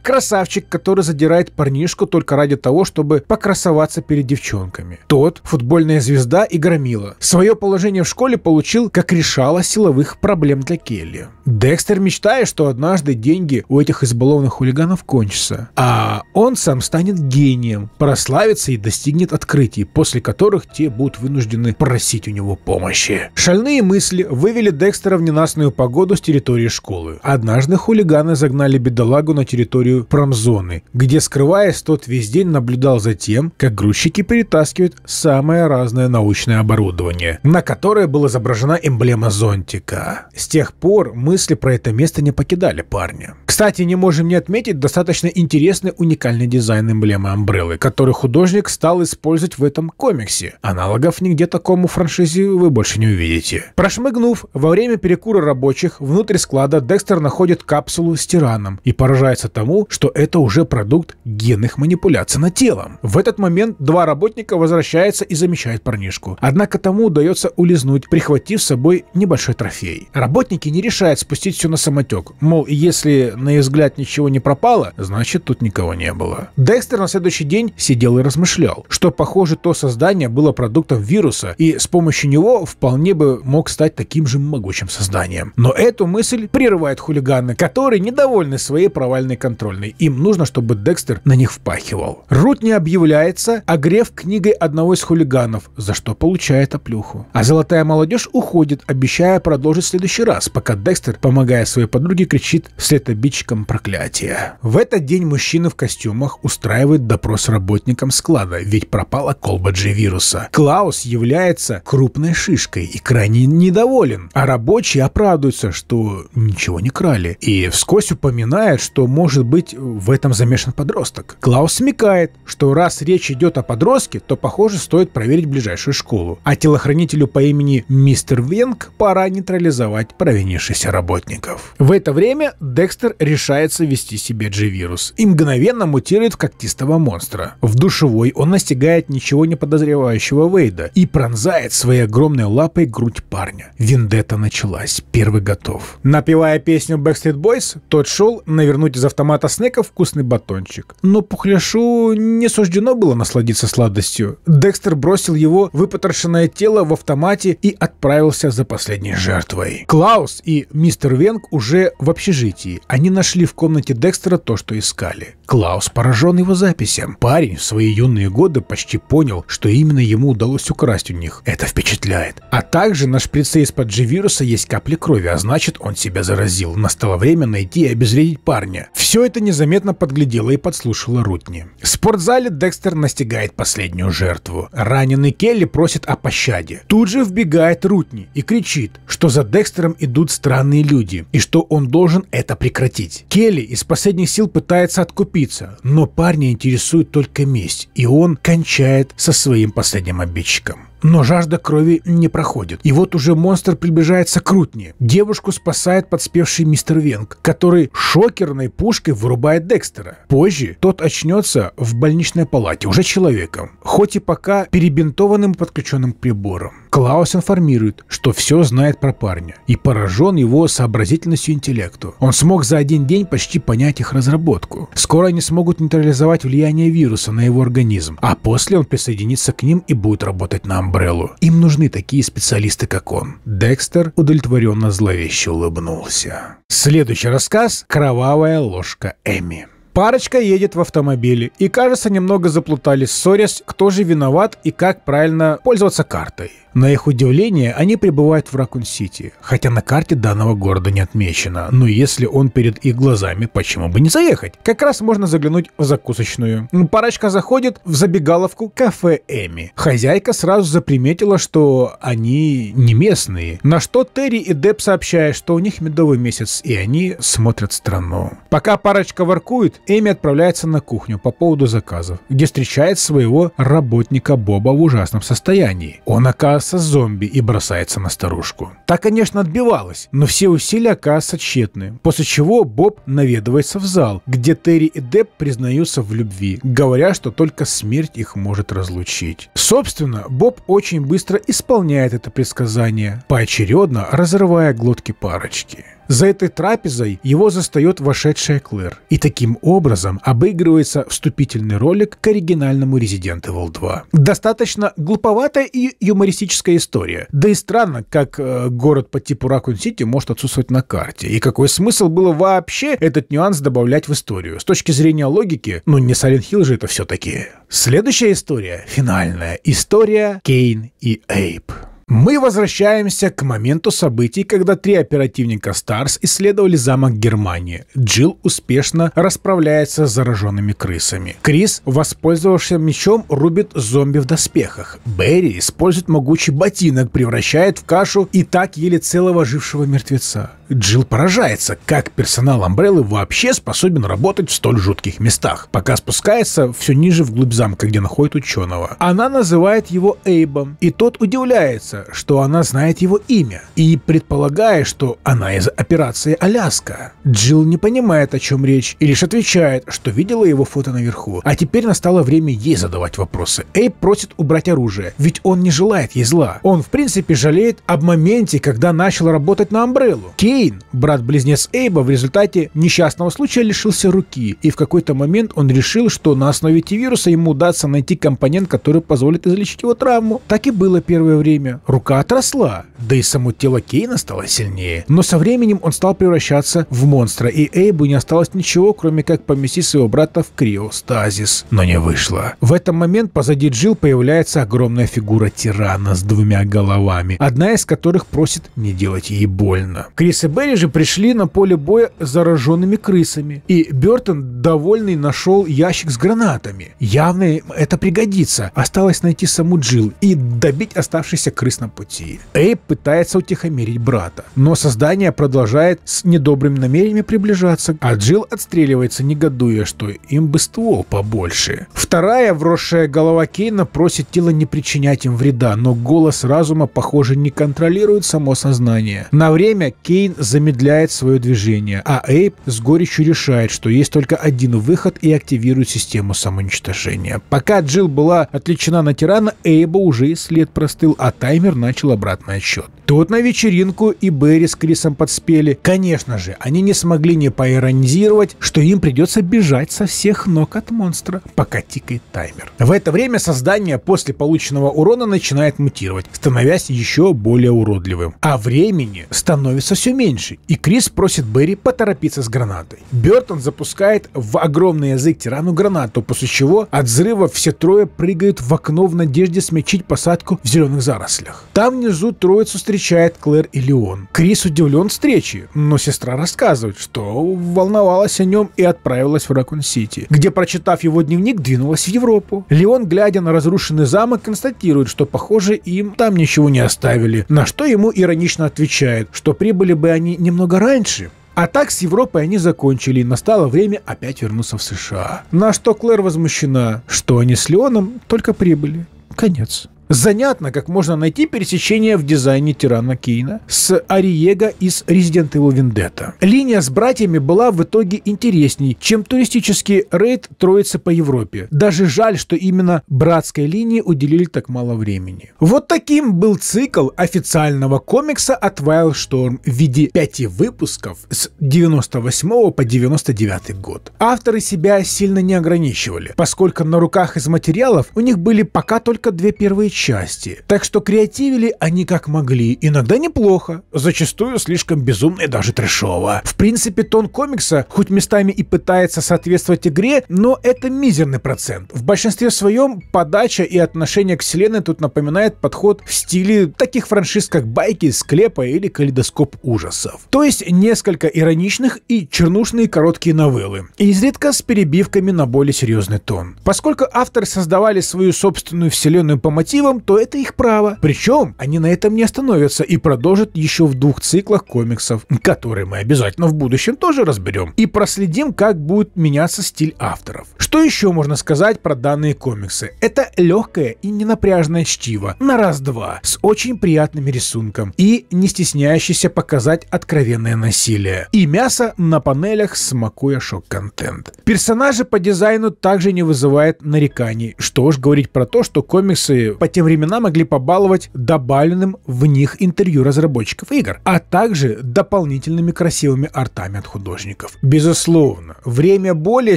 красавчик, который задирает парнишку только ради того, чтобы покрасоваться перед девчонками. Тот, футбольная звезда и и громила. Свое положение в школе получил, как решало силовых проблем для Келли. Декстер мечтает, что однажды деньги у этих избалованных хулиганов кончатся, а он сам станет гением, прославится и достигнет открытий, после которых те будут вынуждены просить у него помощи. Шальные мысли вывели Декстера в ненастную погоду с территории школы. Однажды хулиганы загнали бедолагу на территорию промзоны, где, скрываясь, тот весь день наблюдал за тем, как грузчики перетаскивают самое разное научное научное оборудование, на которое была изображена эмблема зонтика. С тех пор мысли про это место не покидали парня. Кстати, не можем не отметить достаточно интересный уникальный дизайн эмблемы Амбреллы, который художник стал использовать в этом комиксе. Аналогов нигде такому франшизе вы больше не увидите. Прошмыгнув, во время перекура рабочих внутрь склада Декстер находит капсулу с тираном и поражается тому, что это уже продукт генных манипуляций над телом. В этот момент два работника возвращаются и замечают парнишку. Однако тому удается улизнуть, прихватив с собой небольшой трофей. Работники не решают спустить все на самотек. Мол, если на их взгляд ничего не пропало, значит тут никого не было. Декстер на следующий день сидел и размышлял, что, похоже, то создание было продуктом вируса, и с помощью него вполне бы мог стать таким же могучим созданием. Но эту мысль прерывает хулиганы, которые недовольны своей провальной контрольной. Им нужно, чтобы Декстер на них впахивал. Рут не объявляется, а Греф книгой одного из хулиганов, за что получил получает оплюху. А золотая молодежь уходит, обещая продолжить в следующий раз, пока Декстер, помогая своей подруге, кричит вслед обидчикам проклятия. В этот день мужчины в костюмах устраивают допрос работникам склада, ведь пропала колба G-вируса. Клаус является крупной шишкой и крайне недоволен, а рабочие оправдываются, что ничего не крали, и вскользь упоминает, что может быть в этом замешан подросток. Клаус смекает, что раз речь идет о подростке, то, похоже, стоит проверить ближайшую школу школу, а телохранителю по имени Мистер Венг пора нейтрализовать провинившихся работников. В это время Декстер решается вести себе G-вирус и мгновенно мутирует в когтистого монстра. В душевой он настигает ничего не подозревающего Вейда и пронзает своей огромной лапой грудь парня. Вендетта началась, первый готов. Напевая песню Backstreet Boys, тот шел навернуть из автомата Снека вкусный батончик. Но пухляшу не суждено было насладиться сладостью. Декстер бросил его, выпотрошил выпотрошенное тело в автомате и отправился за последней жертвой. Клаус и мистер Венг уже в общежитии. Они нашли в комнате Декстера то, что искали. Клаус поражен его записям. Парень в свои юные годы почти понял, что именно ему удалось украсть у них. Это впечатляет. А также на шприце из-под G-вируса есть капли крови, а значит он себя заразил. Настало время найти и обезвредить парня. Все это незаметно подглядело и подслушало Рутни. В спортзале Декстер настигает последнюю жертву. Раненый Келли просит просит о пощаде. Тут же вбегает Рутни и кричит, что за Декстером идут странные люди и что он должен это прекратить. Келли из последних сил пытается откупиться, но парня интересует только месть, и он кончает со своим последним обидчиком но жажда крови не проходит. И вот уже монстр приближается к Рутни. Девушку спасает подспевший мистер Венг, который шокерной пушкой вырубает Декстера. Позже тот очнется в больничной палате, уже человеком, хоть и пока перебинтованным подключенным прибором. Клаус информирует, что все знает про парня и поражен его сообразительностью интеллекту. Он смог за один день почти понять их разработку. Скоро они смогут нейтрализовать влияние вируса на его организм, а после он присоединится к ним и будет работать на Амбреллу. Им нужны такие специалисты, как он. Декстер удовлетворенно зловеще улыбнулся. Следующий рассказ «Кровавая ложка Эми». Парочка едет в автомобиле и, кажется, немного заплутали, ссорясь, кто же виноват и как правильно пользоваться картой. На их удивление, они пребывают в Ракун-Сити, хотя на карте данного города не отмечено. Но если он перед их глазами, почему бы не заехать? Как раз можно заглянуть в закусочную. Парочка заходит в забегаловку кафе Эми. Хозяйка сразу заприметила, что они не местные. На что Терри и Деб сообщают, что у них медовый месяц, и они смотрят страну. Пока парочка воркует, Эми отправляется на кухню по поводу заказов, где встречает своего работника Боба в ужасном состоянии. Он оказывается масса зомби и бросается на старушку. Та, конечно, отбивалась, но все усилия оказываются тщетны, после чего Боб наведывается в зал, где Терри и Депп признаются в любви, говоря, что только смерть их может разлучить. Собственно, Боб очень быстро исполняет это предсказание, поочередно разрывая глотки парочки. За этой трапезой его застает вошедшая Клэр. И таким образом обыгрывается вступительный ролик к оригинальному Resident Evil 2. Достаточно глуповатая и юмористическая история. Да и странно, как э, город по типу Ракун-Сити может отсутствовать на карте. И какой смысл было вообще этот нюанс добавлять в историю? С точки зрения логики, ну не Silent Hill же это все-таки. Следующая история, финальная. История Кейн и Эйп. Мы возвращаемся к моменту событий, когда три оперативника Старс исследовали замок Германии. Джилл успешно расправляется с зараженными крысами. Крис, воспользовавшись мечом, рубит зомби в доспехах. Берри использует могучий ботинок, превращает в кашу и так еле целого жившего мертвеца. Джилл поражается, как персонал Амбреллы вообще способен работать в столь жутких местах, пока спускается все ниже вглубь замка, где находит ученого. Она называет его Эйбом, и тот удивляется, что она знает его имя, и предполагает, что она из операции «Аляска». Джилл не понимает, о чем речь, и лишь отвечает, что видела его фото наверху. А теперь настало время ей задавать вопросы. Эйб просит убрать оружие, ведь он не желает ей зла. Он, в принципе, жалеет об моменте, когда начал работать на Амбреллу. Кей Кейн, брат-близнец Эйба, в результате несчастного случая лишился руки, и в какой-то момент он решил, что на основе Т-вируса ему удастся найти компонент, который позволит излечить его травму. Так и было первое время. Рука отросла, да и само тело Кейна стало сильнее. Но со временем он стал превращаться в монстра, и Эйбу не осталось ничего, кроме как поместить своего брата в криостазис. Но не вышло. В этот момент позади Джил появляется огромная фигура тирана с двумя головами, одна из которых просит не делать ей больно. Крис и Берри же пришли на поле боя с зараженными крысами, и Бертон, довольный, нашел ящик с гранатами. Явно это пригодится. Осталось найти саму Джил и добить оставшихся крыс на пути. Эйб пытается утихомирить брата, но создание продолжает с недобрыми намерениями приближаться, а Джил отстреливается, негодуя, что им бы ствол побольше. Вторая, вросшая голова Кейна, просит тело не причинять им вреда, но голос разума, похоже, не контролирует само сознание. На время Кейн замедляет свое движение, а Эйп с горечью решает, что есть только один выход и активирует систему самоуничтожения. Пока Джилл была отвлечена на тирана, Эйба уже и след простыл, а таймер начал обратный отсчет. Тут на вечеринку и Берри с Крисом подспели. Конечно же, они не смогли не поиронизировать, что им придется бежать со всех ног от монстра, пока тикает таймер. В это время создание после полученного урона начинает мутировать, становясь еще более уродливым. А времени становится все меньше меньше, и Крис просит Берри поторопиться с гранатой. Бертон запускает в огромный язык тирану гранату, после чего от взрыва все трое прыгают в окно в надежде смягчить посадку в зеленых зарослях. Там внизу троицу встречает Клэр и Леон. Крис удивлен встрече, но сестра рассказывает, что волновалась о нем и отправилась в Ракун-Сити, где, прочитав его дневник, двинулась в Европу. Леон, глядя на разрушенный замок, констатирует, что, похоже, им там ничего не оставили, на что ему иронично отвечает, что прибыли бы они они немного раньше. А так с Европой они закончили, и настало время опять вернуться в США. На что Клэр возмущена, что они с Леоном только прибыли. Конец. Занятно, как можно найти пересечение в дизайне Тирана Кейна с Ариего из Resident Evil Vendetta. Линия с братьями была в итоге интересней, чем туристический рейд Троицы по Европе. Даже жаль, что именно братской линии уделили так мало времени. Вот таким был цикл официального комикса от Wildstorm в виде пяти выпусков с 98 по 99 год. Авторы себя сильно не ограничивали, поскольку на руках из материалов у них были пока только две первые части. Так что креативили они как могли. Иногда неплохо, зачастую слишком безумно и даже трешово. В принципе, тон комикса хоть местами и пытается соответствовать игре, но это мизерный процент. В большинстве своем подача и отношение к вселенной тут напоминает подход в стиле таких франшиз, как «Байки», «Склепа» или «Калейдоскоп ужасов». То есть несколько ироничных и чернушные короткие новеллы. И изредка с перебивками на более серьезный тон. Поскольку авторы создавали свою собственную вселенную по мотивам, мотивам, то это их право. Причем они на этом не остановятся и продолжат еще в двух циклах комиксов, которые мы обязательно в будущем тоже разберем. И проследим, как будет меняться стиль авторов. Что еще можно сказать про данные комиксы? Это легкое и ненапряжное чтиво на раз-два с очень приятным рисунком и не стесняющийся показать откровенное насилие. И мясо на панелях, смакуя шок-контент. Персонажи по дизайну также не вызывают нареканий. Что уж говорить про то, что комиксы потеряли те времена могли побаловать добавленным в них интервью разработчиков игр, а также дополнительными красивыми артами от художников. Безусловно, время более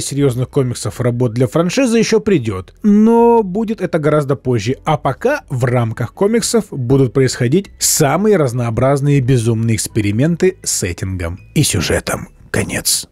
серьезных комиксов работ для франшизы еще придет, но будет это гораздо позже, а пока в рамках комиксов будут происходить самые разнообразные безумные эксперименты с сеттингом и сюжетом. Конец.